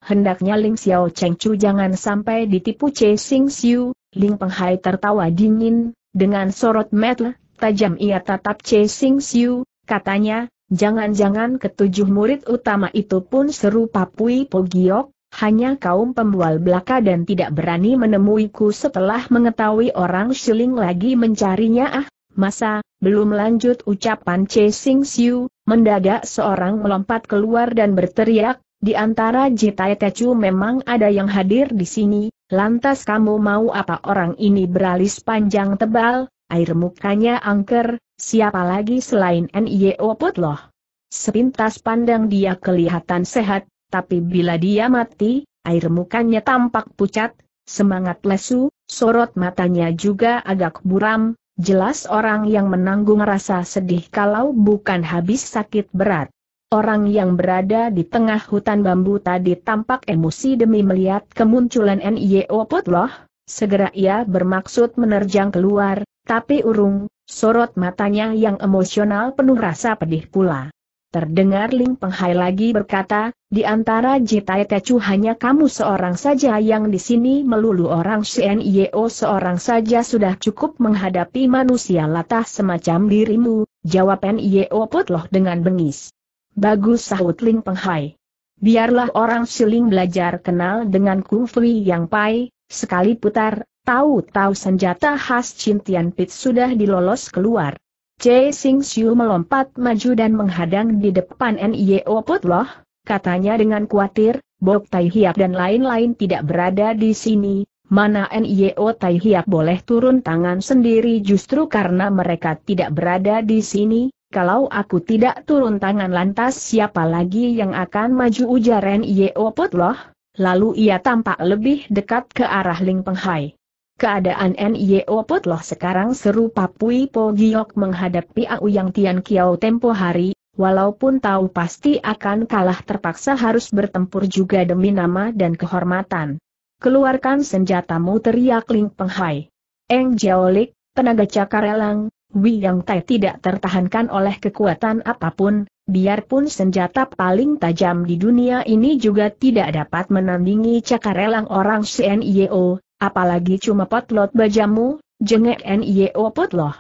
Hendaknya Ling Xiao Cheng Chu jangan sampai ditipu Chasing Sing Xiu, Ling Penghai tertawa dingin, dengan sorot metel, tajam ia tatap Chasing Sing Xiu, Katanya, jangan-jangan ketujuh murid utama itu pun serupa Pui Pogiok, hanya kaum pembual belaka dan tidak berani menemuiku setelah mengetahui orang Shiling lagi mencarinya ah, masa, belum lanjut ucapan Che Sing Siu, mendadak seorang melompat keluar dan berteriak, di antara Jitai Tecu memang ada yang hadir di sini, lantas kamu mau apa orang ini beralis panjang tebal, air mukanya angker, Siapa lagi selain NIO Putloh? Sepintas pandang dia kelihatan sehat, tapi bila dia mati, air mukanya tampak pucat, semangat lesu, sorot matanya juga agak buram, jelas orang yang menanggung rasa sedih kalau bukan habis sakit berat. Orang yang berada di tengah hutan bambu tadi tampak emosi demi melihat kemunculan NIO Putloh. segera ia bermaksud menerjang keluar, tapi urung, Sorot matanya yang emosional penuh rasa pedih pula. Terdengar Ling Penghai lagi berkata, di antara Jitai Tecu hanya kamu seorang saja yang di sini melulu orang Shen seorang saja sudah cukup menghadapi manusia latah semacam dirimu, jawab N Putloh dengan bengis. Bagus sahut Ling Penghai. Biarlah orang siling belajar kenal dengan Kung Yang Pai, Sekali putar, tahu-tahu senjata khas Cintian Pit sudah dilolos keluar. Chai Sing Siu melompat maju dan menghadang di depan N.I.O. Putloh, katanya dengan khawatir, Bok Tai Hiap dan lain-lain tidak berada di sini, mana NIO Tai Hiap boleh turun tangan sendiri justru karena mereka tidak berada di sini, kalau aku tidak turun tangan lantas siapa lagi yang akan maju ujar NIO Putloh, lalu ia tampak lebih dekat ke arah Ling Penghai. Keadaan N.I.O. Potloh sekarang serupa Pui Po Giok menghadapi Auyang Tian Kiao tempo hari, walaupun tahu pasti akan kalah terpaksa harus bertempur juga demi nama dan kehormatan. Keluarkan senjatamu teriak Ling Penghai. Eng Jiaolik, tenaga cakar elang, Wi Yang Tai tidak tertahankan oleh kekuatan apapun, biarpun senjata paling tajam di dunia ini juga tidak dapat menandingi cakarelang orang CNIO, apalagi cuma potlot bajamu, jengek NIO potloh.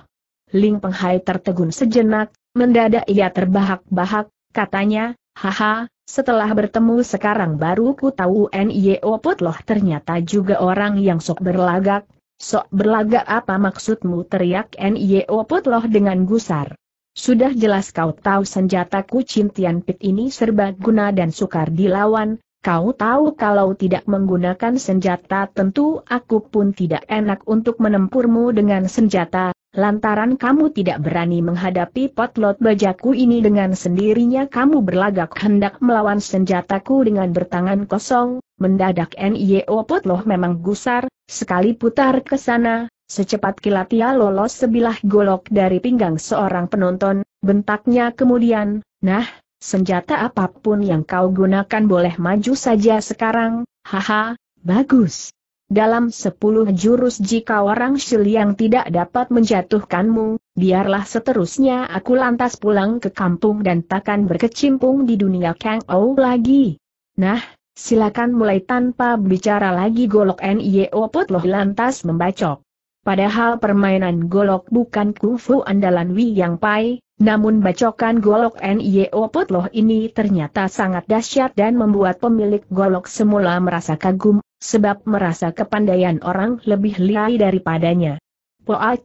Ling Penghai tertegun sejenak, mendadak ia terbahak-bahak, katanya, haha, setelah bertemu sekarang baru ku tahu NIO potloh ternyata juga orang yang sok berlagak, sok berlagak apa maksudmu teriak NIO potloh dengan gusar. Sudah jelas kau tahu senjataku Cintian Pit ini serba guna dan sukar dilawan, kau tahu kalau tidak menggunakan senjata tentu aku pun tidak enak untuk menempurmu dengan senjata, lantaran kamu tidak berani menghadapi potlot bajaku ini dengan sendirinya kamu berlagak hendak melawan senjataku dengan bertangan kosong, mendadak NIO potloh memang gusar, sekali putar ke sana, Secepat kilat ia lolos sebilah golok dari pinggang seorang penonton, bentaknya kemudian, nah, senjata apapun yang kau gunakan boleh maju saja sekarang, haha, bagus. Dalam sepuluh jurus jika orang yang tidak dapat menjatuhkanmu, biarlah seterusnya aku lantas pulang ke kampung dan takkan berkecimpung di dunia Kang Ou lagi. Nah, silakan mulai tanpa bicara lagi golok N.I.O. putloh lantas membacok. Padahal permainan golok bukan kungfu andalan Wi Yang Pai, namun bacokan golok NIO Putloh ini ternyata sangat dahsyat dan membuat pemilik golok semula merasa kagum, sebab merasa kepandaian orang lebih liai daripadanya. Poa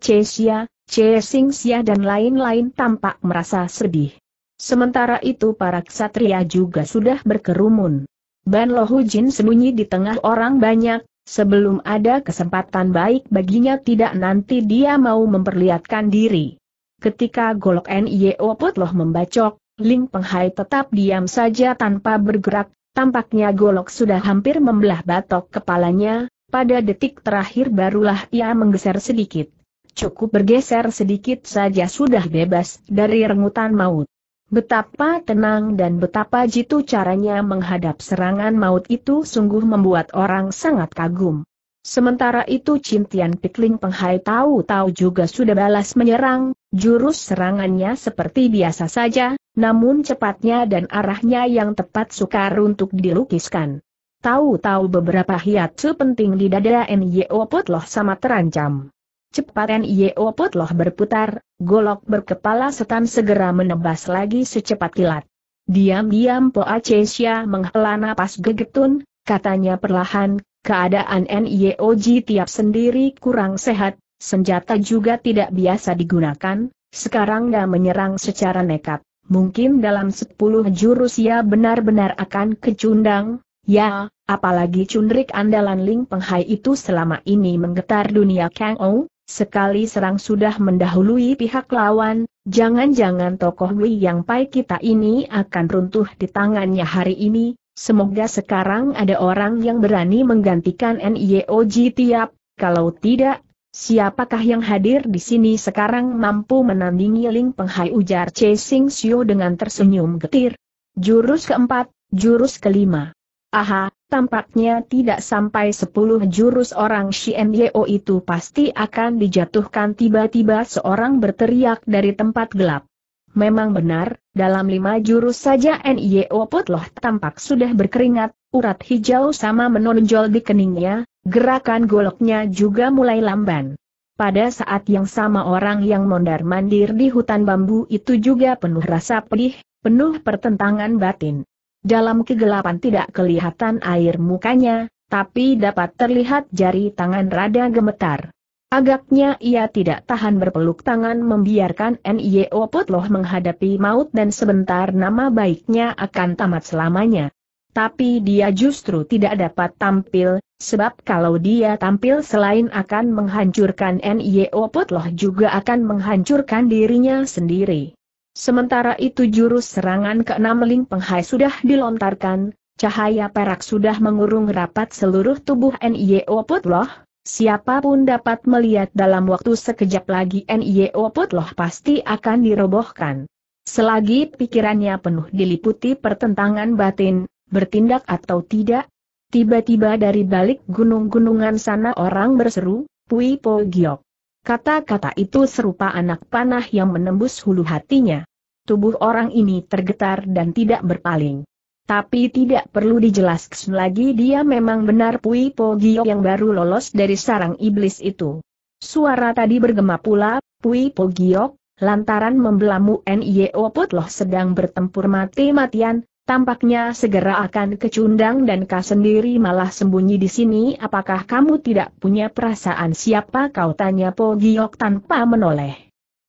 Sing Xia dan lain-lain tampak merasa sedih. Sementara itu para ksatria juga sudah berkerumun. Ban Lohujin sembunyi di tengah orang banyak, Sebelum ada kesempatan baik baginya tidak nanti dia mau memperlihatkan diri. Ketika golok NIO Putloh membacok, Ling Penghai tetap diam saja tanpa bergerak, tampaknya golok sudah hampir membelah batok kepalanya, pada detik terakhir barulah ia menggeser sedikit. Cukup bergeser sedikit saja sudah bebas dari rengutan maut. Betapa tenang dan betapa jitu caranya menghadap serangan maut itu sungguh membuat orang sangat kagum. Sementara itu Cintian Pitling Penghai tahu-tahu juga sudah balas menyerang, jurus serangannya seperti biasa saja, namun cepatnya dan arahnya yang tepat sukar untuk dilukiskan. Tahu-tahu beberapa hiat sepenting di dada Nyo Putloh sama terancam. Cepat N.I.O. Potloh berputar, golok berkepala setan segera menebas lagi secepat kilat. Diam-diam Po Acesia menghela napas gegetun, katanya perlahan, keadaan NIOG tiap sendiri kurang sehat, senjata juga tidak biasa digunakan, sekarang dia menyerang secara nekat. Mungkin dalam sepuluh jurus ia benar-benar akan kecundang, ya, apalagi cundrik andalan Ling Penghai itu selama ini menggetar dunia Kang Ou, Sekali serang sudah mendahului pihak lawan, jangan-jangan tokoh Wei yang Pai kita ini akan runtuh di tangannya hari ini, semoga sekarang ada orang yang berani menggantikan NIOG tiap, kalau tidak, siapakah yang hadir di sini sekarang mampu menandingi Ling Penghai ujar Chasing Sing Xiu dengan tersenyum getir. Jurus keempat, jurus kelima. Aha, Tampaknya tidak sampai sepuluh jurus orang Xianyeo itu pasti akan dijatuhkan tiba-tiba seorang berteriak dari tempat gelap. Memang benar, dalam lima jurus saja N.I.O. Putloh tampak sudah berkeringat, urat hijau sama menonjol di keningnya, gerakan goloknya juga mulai lamban. Pada saat yang sama orang yang mondar-mandir di hutan bambu itu juga penuh rasa pedih, penuh pertentangan batin. Dalam kegelapan tidak kelihatan air mukanya, tapi dapat terlihat jari tangan rada gemetar. Agaknya ia tidak tahan berpeluk tangan membiarkan NIO Putloh menghadapi maut dan sebentar nama baiknya akan tamat selamanya. Tapi dia justru tidak dapat tampil, sebab kalau dia tampil selain akan menghancurkan NIO Putloh juga akan menghancurkan dirinya sendiri. Sementara itu jurus serangan ke keenam Ling Penghai sudah dilontarkan, cahaya perak sudah mengurung rapat seluruh tubuh NIO Putloh, siapapun dapat melihat dalam waktu sekejap lagi NIO Putloh pasti akan dirobohkan. Selagi pikirannya penuh diliputi pertentangan batin, bertindak atau tidak, tiba-tiba dari balik gunung-gunungan sana orang berseru, Pui Po Giok. Kata-kata itu serupa anak panah yang menembus hulu hatinya. Tubuh orang ini tergetar dan tidak berpaling. Tapi tidak perlu dijelaskan lagi dia memang benar Pui Po Gio yang baru lolos dari sarang iblis itu. Suara tadi bergema pula, Pui Po Gio, lantaran membelamu N.I.O. Putloh sedang bertempur mati-matian, Tampaknya segera akan kecundang dan kau sendiri malah sembunyi di sini. Apakah kamu tidak punya perasaan siapa kau tanya Po Giok tanpa menoleh?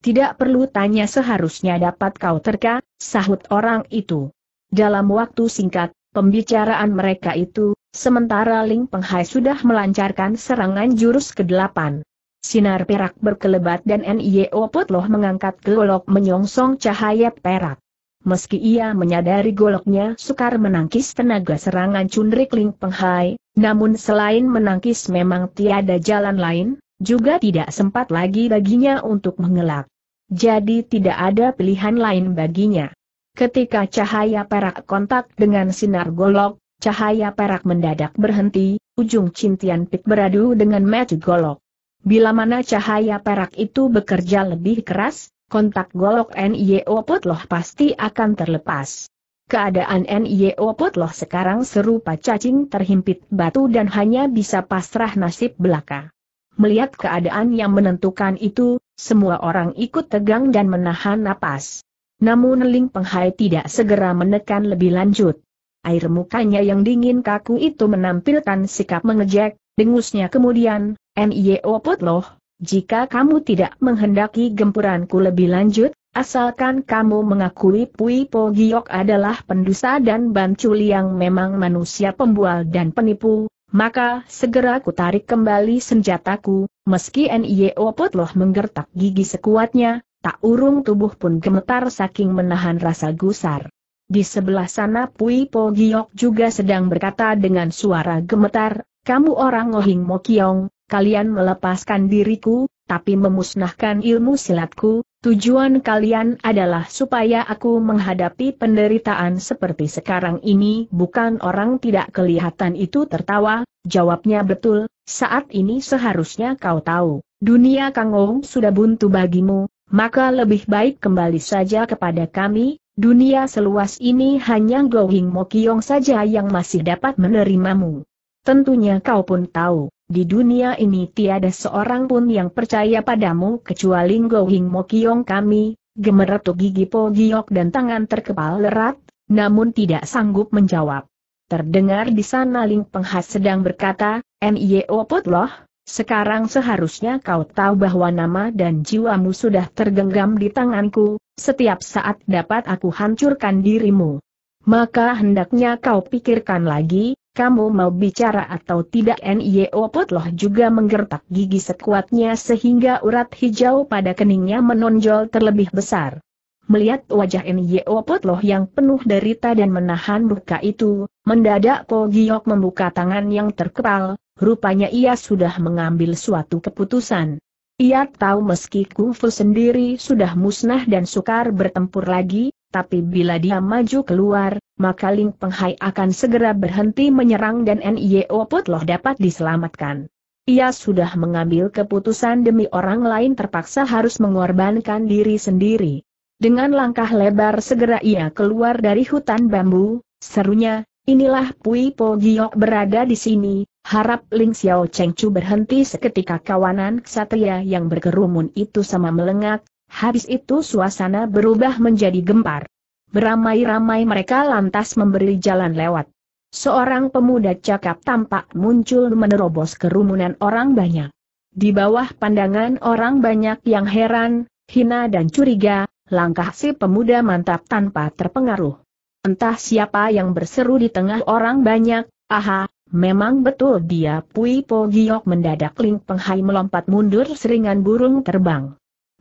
Tidak perlu tanya seharusnya dapat kau terka, sahut orang itu. Dalam waktu singkat, pembicaraan mereka itu, sementara Ling Penghai sudah melancarkan serangan jurus ke-8. Sinar perak berkelebat dan NIO Putloh mengangkat gelok menyongsong cahaya perak. Meski ia menyadari goloknya sukar menangkis tenaga serangan Ling Penghai, namun selain menangkis memang tiada jalan lain, juga tidak sempat lagi baginya untuk mengelak. Jadi tidak ada pilihan lain baginya. Ketika cahaya perak kontak dengan sinar golok, cahaya perak mendadak berhenti, ujung cintian Pik beradu dengan metu golok. Bila mana cahaya perak itu bekerja lebih keras, kontak golok NIO Putloh pasti akan terlepas. Keadaan NIO Putloh sekarang serupa cacing terhimpit batu dan hanya bisa pasrah nasib belaka. Melihat keadaan yang menentukan itu, semua orang ikut tegang dan menahan napas. Namun Ling Penghai tidak segera menekan lebih lanjut. Air mukanya yang dingin kaku itu menampilkan sikap mengejek, dengusnya kemudian, NIO Putloh, jika kamu tidak menghendaki gempuranku lebih lanjut, asalkan kamu mengakui Pui Po Giok adalah pendusa dan bancul yang memang manusia pembual dan penipu, maka segera ku tarik kembali senjataku, meski N.I.O. E Potloh menggertak gigi sekuatnya, tak urung tubuh pun gemetar saking menahan rasa gusar. Di sebelah sana Pui Po Giok juga sedang berkata dengan suara gemetar, kamu orang ngohing Mokiong, kalian melepaskan diriku, tapi memusnahkan ilmu silatku, tujuan kalian adalah supaya aku menghadapi penderitaan seperti sekarang ini. Bukan orang tidak kelihatan itu tertawa, jawabnya betul, saat ini seharusnya kau tahu, dunia Kangong sudah buntu bagimu, maka lebih baik kembali saja kepada kami, dunia seluas ini hanya Gohing Mokyong saja yang masih dapat menerimamu. Tentunya kau pun tahu, di dunia ini tiada seorang pun yang percaya padamu kecuali Ngo Hing Mokyong kami, gemeretuk gigi Po Giok dan tangan terkepal lerat, namun tidak sanggup menjawab. Terdengar di sana Ling Penghas sedang berkata, N.I.O. Putloh, sekarang seharusnya kau tahu bahwa nama dan jiwamu sudah tergenggam di tanganku, setiap saat dapat aku hancurkan dirimu. Maka hendaknya kau pikirkan lagi, kamu mau bicara atau tidak N.I.O. Potloh juga menggertak gigi sekuatnya sehingga urat hijau pada keningnya menonjol terlebih besar. Melihat wajah N.Y.O. Potloh yang penuh derita dan menahan luka itu, mendadak Po Giok membuka tangan yang terkepal, rupanya ia sudah mengambil suatu keputusan. Ia tahu meski kungfu sendiri sudah musnah dan sukar bertempur lagi, tapi bila dia maju keluar, maka Ling Penghai akan segera berhenti menyerang dan NIO Putloh dapat diselamatkan. Ia sudah mengambil keputusan demi orang lain terpaksa harus mengorbankan diri sendiri. Dengan langkah lebar segera ia keluar dari hutan bambu, serunya, Inilah Pui Po Giok berada di sini, harap Ling Xiao Cheng Chu berhenti seketika kawanan ksatria yang berkerumun itu sama melengak, Habis itu suasana berubah menjadi gempar. Beramai-ramai mereka lantas memberi jalan lewat. Seorang pemuda cakap tampak muncul menerobos kerumunan orang banyak. Di bawah pandangan orang banyak yang heran, hina dan curiga, langkah si pemuda mantap tanpa terpengaruh. Entah siapa yang berseru di tengah orang banyak, aha, memang betul dia Pui Po Giok mendadak Ling Penghai melompat mundur seringan burung terbang.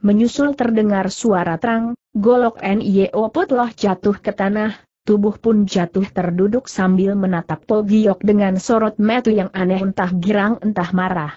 Menyusul terdengar suara terang, golok Nio Potloh jatuh ke tanah, tubuh pun jatuh terduduk sambil menatap Pogiok dengan sorot metu yang aneh entah girang entah marah.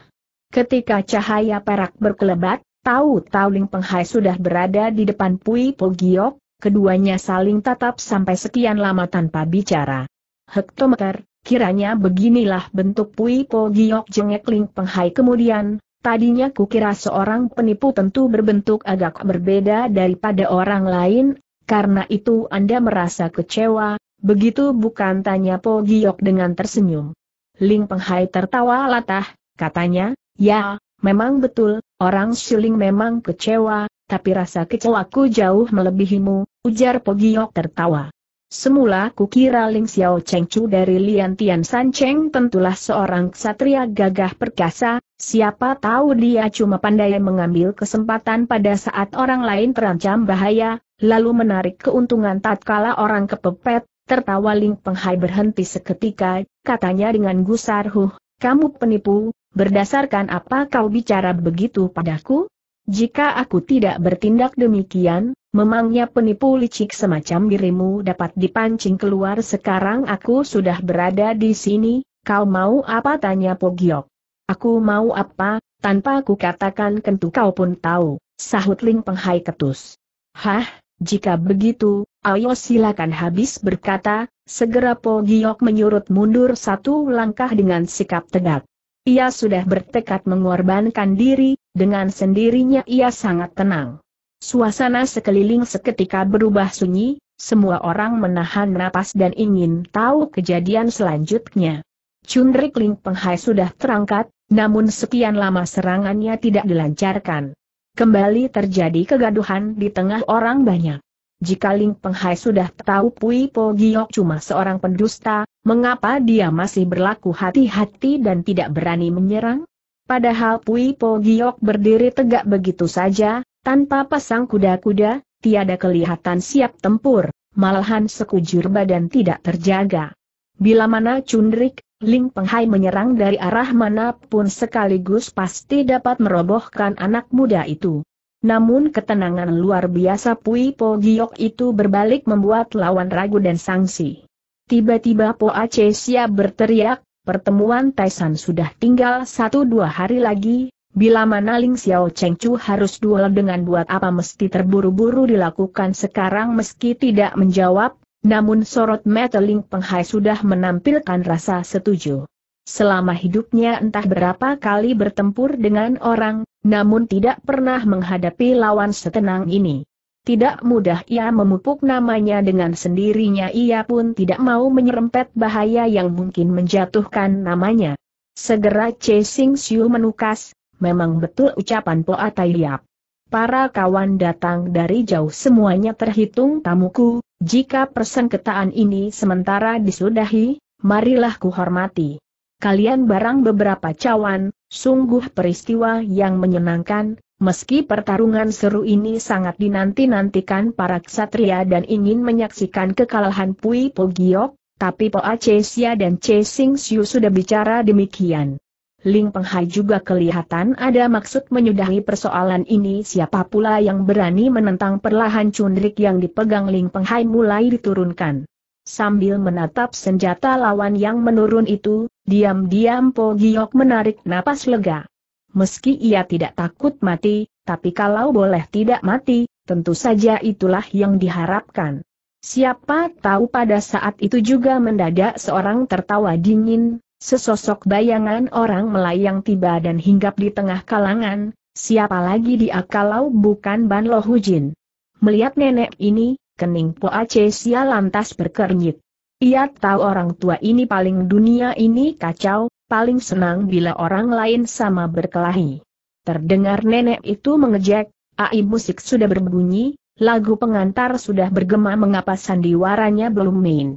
Ketika cahaya perak berkelebat, tahu tauling penghay Penghai sudah berada di depan Pui Pogiok, keduanya saling tatap sampai sekian lama tanpa bicara. Hektometer, kiranya beginilah bentuk Pui Pogiok jengek Ling Penghai kemudian, Tadinya kukira seorang penipu tentu berbentuk agak berbeda daripada orang lain, karena itu Anda merasa kecewa, begitu bukan tanya Po Giok dengan tersenyum. Ling Penghai tertawa latah, katanya, ya, memang betul, orang Shiling memang kecewa, tapi rasa kecewaku jauh melebihimu, ujar Po Giok tertawa. Semula kukira Ling Xiao Cheng Chu dari Lian Tian San Cheng tentulah seorang ksatria gagah perkasa, Siapa tahu dia cuma pandai mengambil kesempatan pada saat orang lain terancam bahaya, lalu menarik keuntungan tatkala orang kepepet, tertawa Ling Penghai berhenti seketika, katanya dengan gusar huh, kamu penipu, berdasarkan apa kau bicara begitu padaku? Jika aku tidak bertindak demikian, memangnya penipu licik semacam dirimu dapat dipancing keluar sekarang aku sudah berada di sini, kau mau apa tanya Pogiok. Aku mau apa, tanpa ku katakan kentu kau pun tahu, sahut Ling Penghai ketus. Hah, jika begitu, ayo silakan habis berkata, segera Po Giok menyurut mundur satu langkah dengan sikap tegak. Ia sudah bertekad mengorbankan diri, dengan sendirinya ia sangat tenang. Suasana sekeliling seketika berubah sunyi, semua orang menahan napas dan ingin tahu kejadian selanjutnya. Cundrik Ling Penghai sudah terangkat, namun sekian lama serangannya tidak dilancarkan. Kembali terjadi kegaduhan di tengah orang banyak. Jika Ling Penghai sudah tahu Pui Po Giok cuma seorang pendusta, mengapa dia masih berlaku hati-hati dan tidak berani menyerang? Padahal Pui Po Giok berdiri tegak begitu saja, tanpa pasang kuda-kuda, tiada kelihatan siap tempur, malahan sekujur badan tidak terjaga. Bila mana cundrik, Ling Penghai menyerang dari arah manapun sekaligus pasti dapat merobohkan anak muda itu. Namun ketenangan luar biasa Pui Po Giok itu berbalik membuat lawan ragu dan sangsi. Tiba-tiba Po Aceh siap berteriak, pertemuan Taisan sudah tinggal satu dua hari lagi, bila mana Ling Xiao Cheng Chu harus duel dengan buat apa mesti terburu-buru dilakukan sekarang meski tidak menjawab, namun sorot Meteling Penghai sudah menampilkan rasa setuju. Selama hidupnya entah berapa kali bertempur dengan orang, namun tidak pernah menghadapi lawan setenang ini. Tidak mudah ia memupuk namanya dengan sendirinya ia pun tidak mau menyerempet bahaya yang mungkin menjatuhkan namanya. Segera chasing Sing Siu menukas, memang betul ucapan Poa Taiyap. Para kawan datang dari jauh semuanya terhitung tamuku, jika persengketaan ini sementara disudahi, marilah kuhormati. Kalian barang beberapa cawan, sungguh peristiwa yang menyenangkan, meski pertarungan seru ini sangat dinanti-nantikan para ksatria dan ingin menyaksikan kekalahan Pui Pogiok, tapi Poa Cesia dan Cesing Siu sudah bicara demikian. Ling Penghai juga kelihatan ada maksud menyudahi persoalan ini siapa pula yang berani menentang perlahan cundrik yang dipegang Ling Penghai mulai diturunkan. Sambil menatap senjata lawan yang menurun itu, diam-diam Po Giok menarik napas lega. Meski ia tidak takut mati, tapi kalau boleh tidak mati, tentu saja itulah yang diharapkan. Siapa tahu pada saat itu juga mendadak seorang tertawa dingin, Sesosok bayangan orang melayang tiba dan hinggap di tengah kalangan, siapa lagi dia kalau bukan Ban Lo Hujin. Melihat nenek ini, kening Po Ace Sia lantas berkernyit. Ia tahu orang tua ini paling dunia ini kacau, paling senang bila orang lain sama berkelahi. Terdengar nenek itu mengejek, ai musik sudah berbunyi, lagu pengantar sudah bergema mengapa sandiwaranya belum main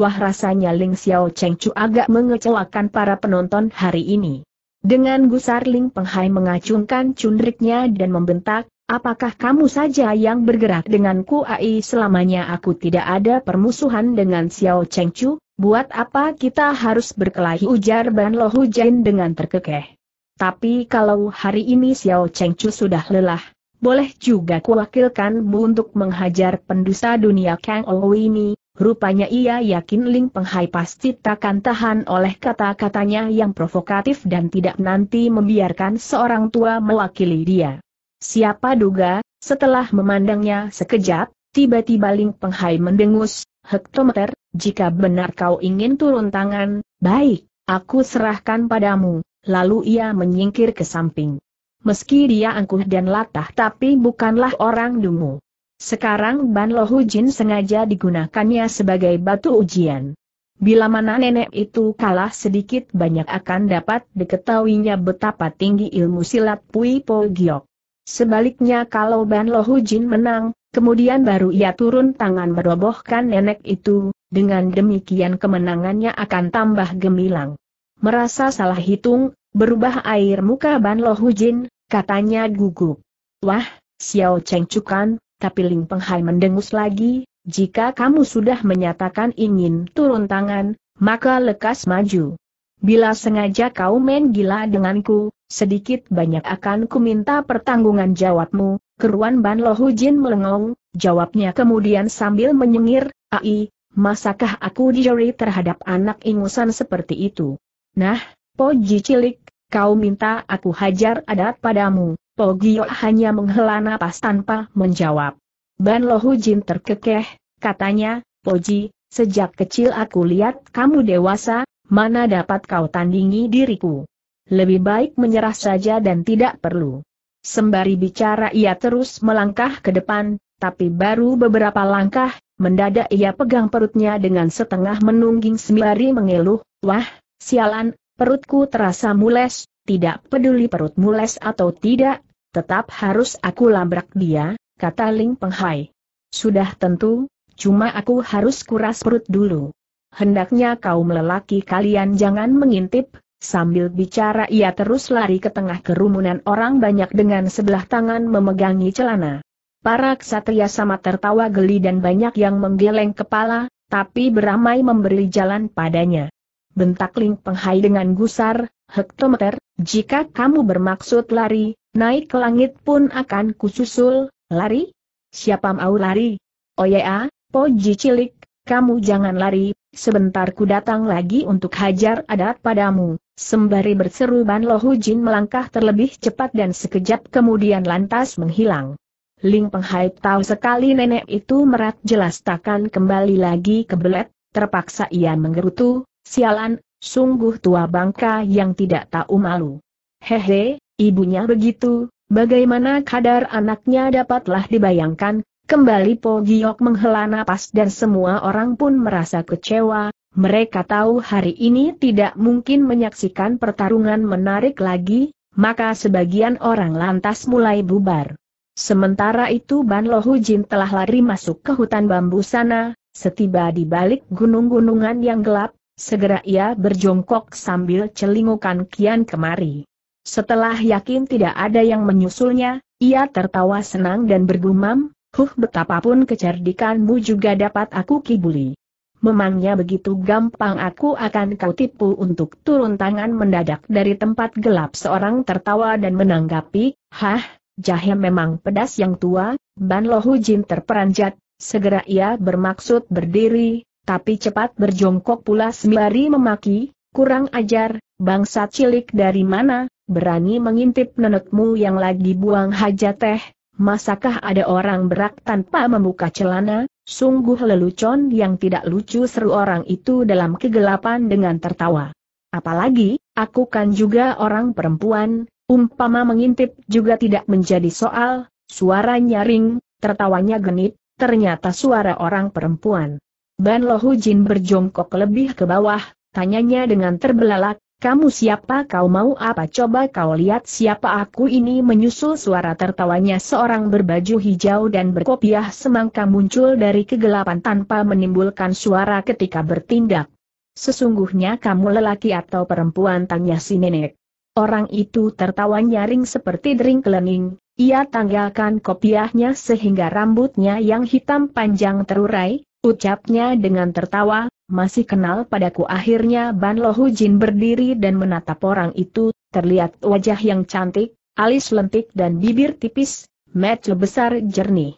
wah rasanya Ling Xiao Cheng Chu agak mengecewakan para penonton hari ini. Dengan gusar Ling Penghai mengacungkan cundriknya dan membentak, apakah kamu saja yang bergerak dengan Ai? selamanya aku tidak ada permusuhan dengan Xiao Cheng Chu, buat apa kita harus berkelahi ujar Ban Lo Jin dengan terkekeh. Tapi kalau hari ini Xiao Cheng Chu sudah lelah, boleh juga kuwakilkanmu untuk menghajar pendusta dunia Kang Owi ini, Rupanya ia yakin Ling Penghai pasti takkan tahan oleh kata-katanya yang provokatif dan tidak nanti membiarkan seorang tua mewakili dia. Siapa duga, setelah memandangnya sekejap, tiba-tiba Ling Penghai mendengus, Hektometer, jika benar kau ingin turun tangan, baik, aku serahkan padamu, lalu ia menyingkir ke samping. Meski dia angkuh dan latah tapi bukanlah orang dungu. Sekarang Ban Lohu Jin sengaja digunakannya sebagai batu ujian. Bila mana nenek itu kalah sedikit banyak akan dapat diketahuinya betapa tinggi ilmu silat Pui Po Giok. Sebaliknya kalau Ban Lohu Jin menang, kemudian baru ia turun tangan merobohkan nenek itu, dengan demikian kemenangannya akan tambah gemilang. Merasa salah hitung, berubah air muka Ban Lohu Jin, katanya gugup. Wah, Xiao Cheng Chukan, tapi Ling Penghai mendengus lagi, jika kamu sudah menyatakan ingin turun tangan, maka lekas maju. Bila sengaja kau main gila denganku, sedikit banyak akan kuminta pertanggungan jawabmu, keruan Ban Jin melengong, jawabnya kemudian sambil menyengir, ai, masakah aku dijeri terhadap anak ingusan seperti itu? Nah, poji cilik, kau minta aku hajar adat padamu, Po hanya menghela napas tanpa menjawab. Ban Lohu Jin terkekeh, katanya, Poji, sejak kecil aku lihat kamu dewasa, mana dapat kau tandingi diriku. Lebih baik menyerah saja dan tidak perlu. Sembari bicara ia terus melangkah ke depan, tapi baru beberapa langkah, mendadak ia pegang perutnya dengan setengah menungging sembari mengeluh, wah, sialan, perutku terasa mules, tidak peduli perut mules atau tidak, Tetap harus aku labrak dia, kata Ling Penghai. Sudah tentu, cuma aku harus kuras perut dulu. Hendaknya kaum lelaki kalian jangan mengintip, Sambil bicara ia terus lari ke tengah kerumunan orang banyak dengan sebelah tangan memegangi celana. Para ksatria sama tertawa geli dan banyak yang menggeleng kepala, tapi beramai memberi jalan padanya. Bentak Ling Penghai dengan gusar, hektometer, jika kamu bermaksud lari, Naik ke langit pun akan kususul, lari? Siapa mau lari? Oh ya, poji cilik, kamu jangan lari, sebentar ku datang lagi untuk hajar adat padamu. Sembari berseru Ban Hu Jin melangkah terlebih cepat dan sekejap kemudian lantas menghilang. Ling Penghai tahu sekali nenek itu merat jelas takkan kembali lagi ke belet, terpaksa ia menggerutu, sialan, sungguh tua bangka yang tidak tahu malu. Hehe, ibunya begitu, bagaimana kadar anaknya dapatlah dibayangkan, kembali Po Giok menghela napas dan semua orang pun merasa kecewa, mereka tahu hari ini tidak mungkin menyaksikan pertarungan menarik lagi, maka sebagian orang lantas mulai bubar. Sementara itu Ban Jin telah lari masuk ke hutan bambu sana, setiba di balik gunung-gunungan yang gelap, segera ia berjongkok sambil celingukan kian kemari setelah yakin tidak ada yang menyusulnya, ia tertawa senang dan bergumam, huh betapapun kecerdikanmu juga dapat aku kibuli. Memangnya begitu gampang aku akan kau tipu untuk turun tangan mendadak dari tempat gelap seorang tertawa dan menanggapi, hah, jahe memang pedas yang tua, Ban Lohu Jin terperanjat, segera ia bermaksud berdiri, tapi cepat berjongkok pula sembari memaki, Kurang ajar, bangsa cilik dari mana, berani mengintip nenekmu yang lagi buang hajat teh, masakah ada orang berak tanpa membuka celana, sungguh lelucon yang tidak lucu seru orang itu dalam kegelapan dengan tertawa. Apalagi, aku kan juga orang perempuan, umpama mengintip juga tidak menjadi soal, suaranya ring, tertawanya genit, ternyata suara orang perempuan. Ban Lohu Jin berjongkok lebih ke bawah, Tanyanya dengan terbelalak, kamu siapa kau mau apa coba kau lihat siapa aku ini menyusul suara tertawanya seorang berbaju hijau dan berkopiah semangka muncul dari kegelapan tanpa menimbulkan suara ketika bertindak. Sesungguhnya kamu lelaki atau perempuan tanya si nenek. Orang itu tertawa nyaring seperti dering kelening, ia tanggalkan kopiahnya sehingga rambutnya yang hitam panjang terurai, ucapnya dengan tertawa, masih kenal padaku akhirnya Ban Lohu Jin berdiri dan menatap orang itu, terlihat wajah yang cantik, alis lentik dan bibir tipis, mata besar jernih.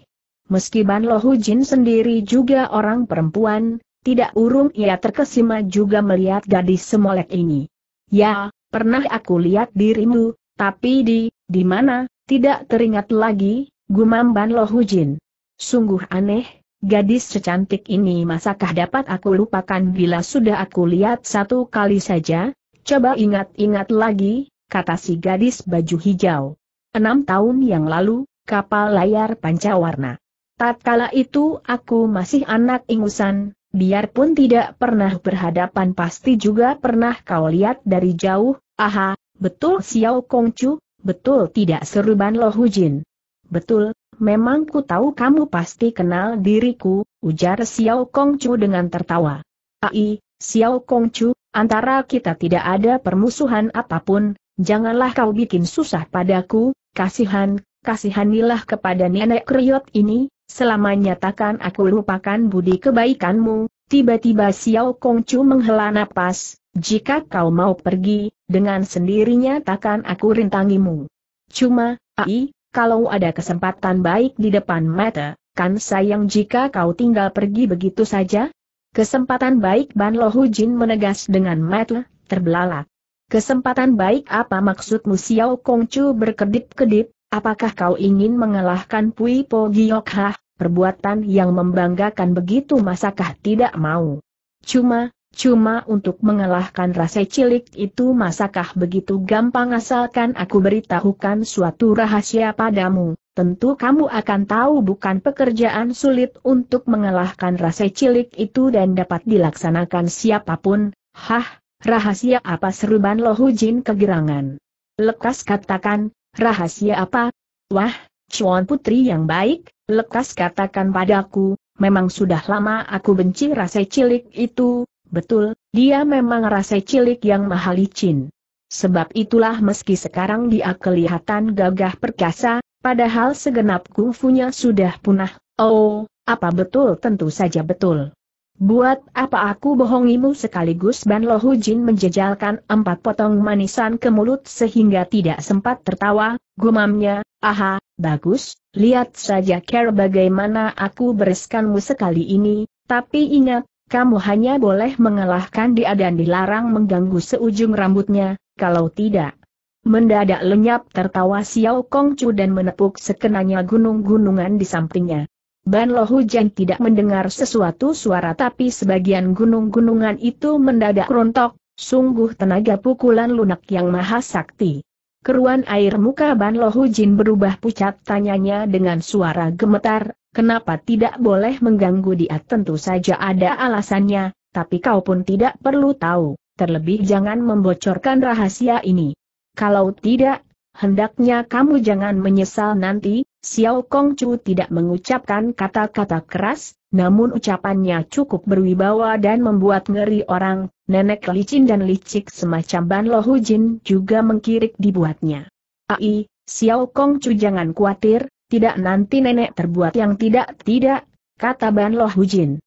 Meski Ban Lohu Jin sendiri juga orang perempuan, tidak urung ia terkesima juga melihat gadis semolek ini. Ya, pernah aku lihat dirimu, tapi di, di mana, tidak teringat lagi, gumam Ban Lohu Jin. Sungguh aneh, Gadis secantik ini masakah dapat aku lupakan bila sudah aku lihat satu kali saja? Coba ingat-ingat lagi, kata si gadis baju hijau. Enam tahun yang lalu, kapal layar pancawarna. Tatkala itu aku masih anak ingusan, biarpun tidak pernah berhadapan pasti juga pernah kau lihat dari jauh, aha, betul Xiao Kongcu, betul tidak seruban Lohujin. Hujin. Betul, memang ku tahu kamu pasti kenal diriku, ujar Xiao Kongcu dengan tertawa. Ai, Xiao Kongcu, antara kita tidak ada permusuhan apapun, janganlah kau bikin susah padaku, kasihan, kasihanilah kepada nenek kriot ini, selama nyatakan aku lupakan budi kebaikanmu, tiba-tiba Xiao Kongcu menghela nafas. jika kau mau pergi, dengan sendirinya takkan aku rintangimu. Cuma, Ai, kalau ada kesempatan baik di depan mata, kan sayang jika kau tinggal pergi begitu saja? Kesempatan baik Ban Lohu Jin menegas dengan mata, terbelalak. Kesempatan baik apa maksudmu Xiao Kong Chu berkedip-kedip, apakah kau ingin mengalahkan Pui Po Giok Ha? perbuatan yang membanggakan begitu masakah tidak mau? Cuma, Cuma untuk mengalahkan rasa cilik itu masakah begitu gampang asalkan aku beritahukan suatu rahasia padamu, tentu kamu akan tahu bukan pekerjaan sulit untuk mengalahkan rasa cilik itu dan dapat dilaksanakan siapapun, hah, rahasia apa seruban Lohujin kegirangan. Lekas katakan, rahasia apa? Wah, Cuan Putri yang baik, lekas katakan padaku, memang sudah lama aku benci rasa cilik itu, Betul, dia memang rasa cilik yang mahal licin. Sebab itulah meski sekarang dia kelihatan gagah perkasa, padahal segenap kungfunya sudah punah. Oh, apa betul? Tentu saja betul. Buat apa aku bohongimu sekaligus Ban Lohu Jin menjejalkan empat potong manisan ke mulut sehingga tidak sempat tertawa, gumamnya, aha, bagus, lihat saja care bagaimana aku bereskanmu sekali ini, tapi ingat, kamu hanya boleh mengalahkan dia dan dilarang mengganggu seujung rambutnya, kalau tidak. Mendadak lenyap tertawa Xiao Kongcu dan menepuk sekenanya gunung-gunungan di sampingnya. Ban Lo Hujan tidak mendengar sesuatu suara tapi sebagian gunung-gunungan itu mendadak rontok, sungguh tenaga pukulan lunak yang maha sakti. Keruan air muka Ban Lo Hujin berubah pucat tanyanya dengan suara gemetar, Kenapa tidak boleh mengganggu dia tentu saja ada alasannya, tapi kau pun tidak perlu tahu, terlebih jangan membocorkan rahasia ini. Kalau tidak, hendaknya kamu jangan menyesal nanti, Xiao Kong Chu tidak mengucapkan kata-kata keras, namun ucapannya cukup berwibawa dan membuat ngeri orang, nenek licin dan licik semacam Ban Lohujin Jin juga mengkirik dibuatnya. Ai, Xiao Kong Chu jangan khawatir, tidak nanti nenek terbuat yang tidak-tidak, kata Ban Lohujin.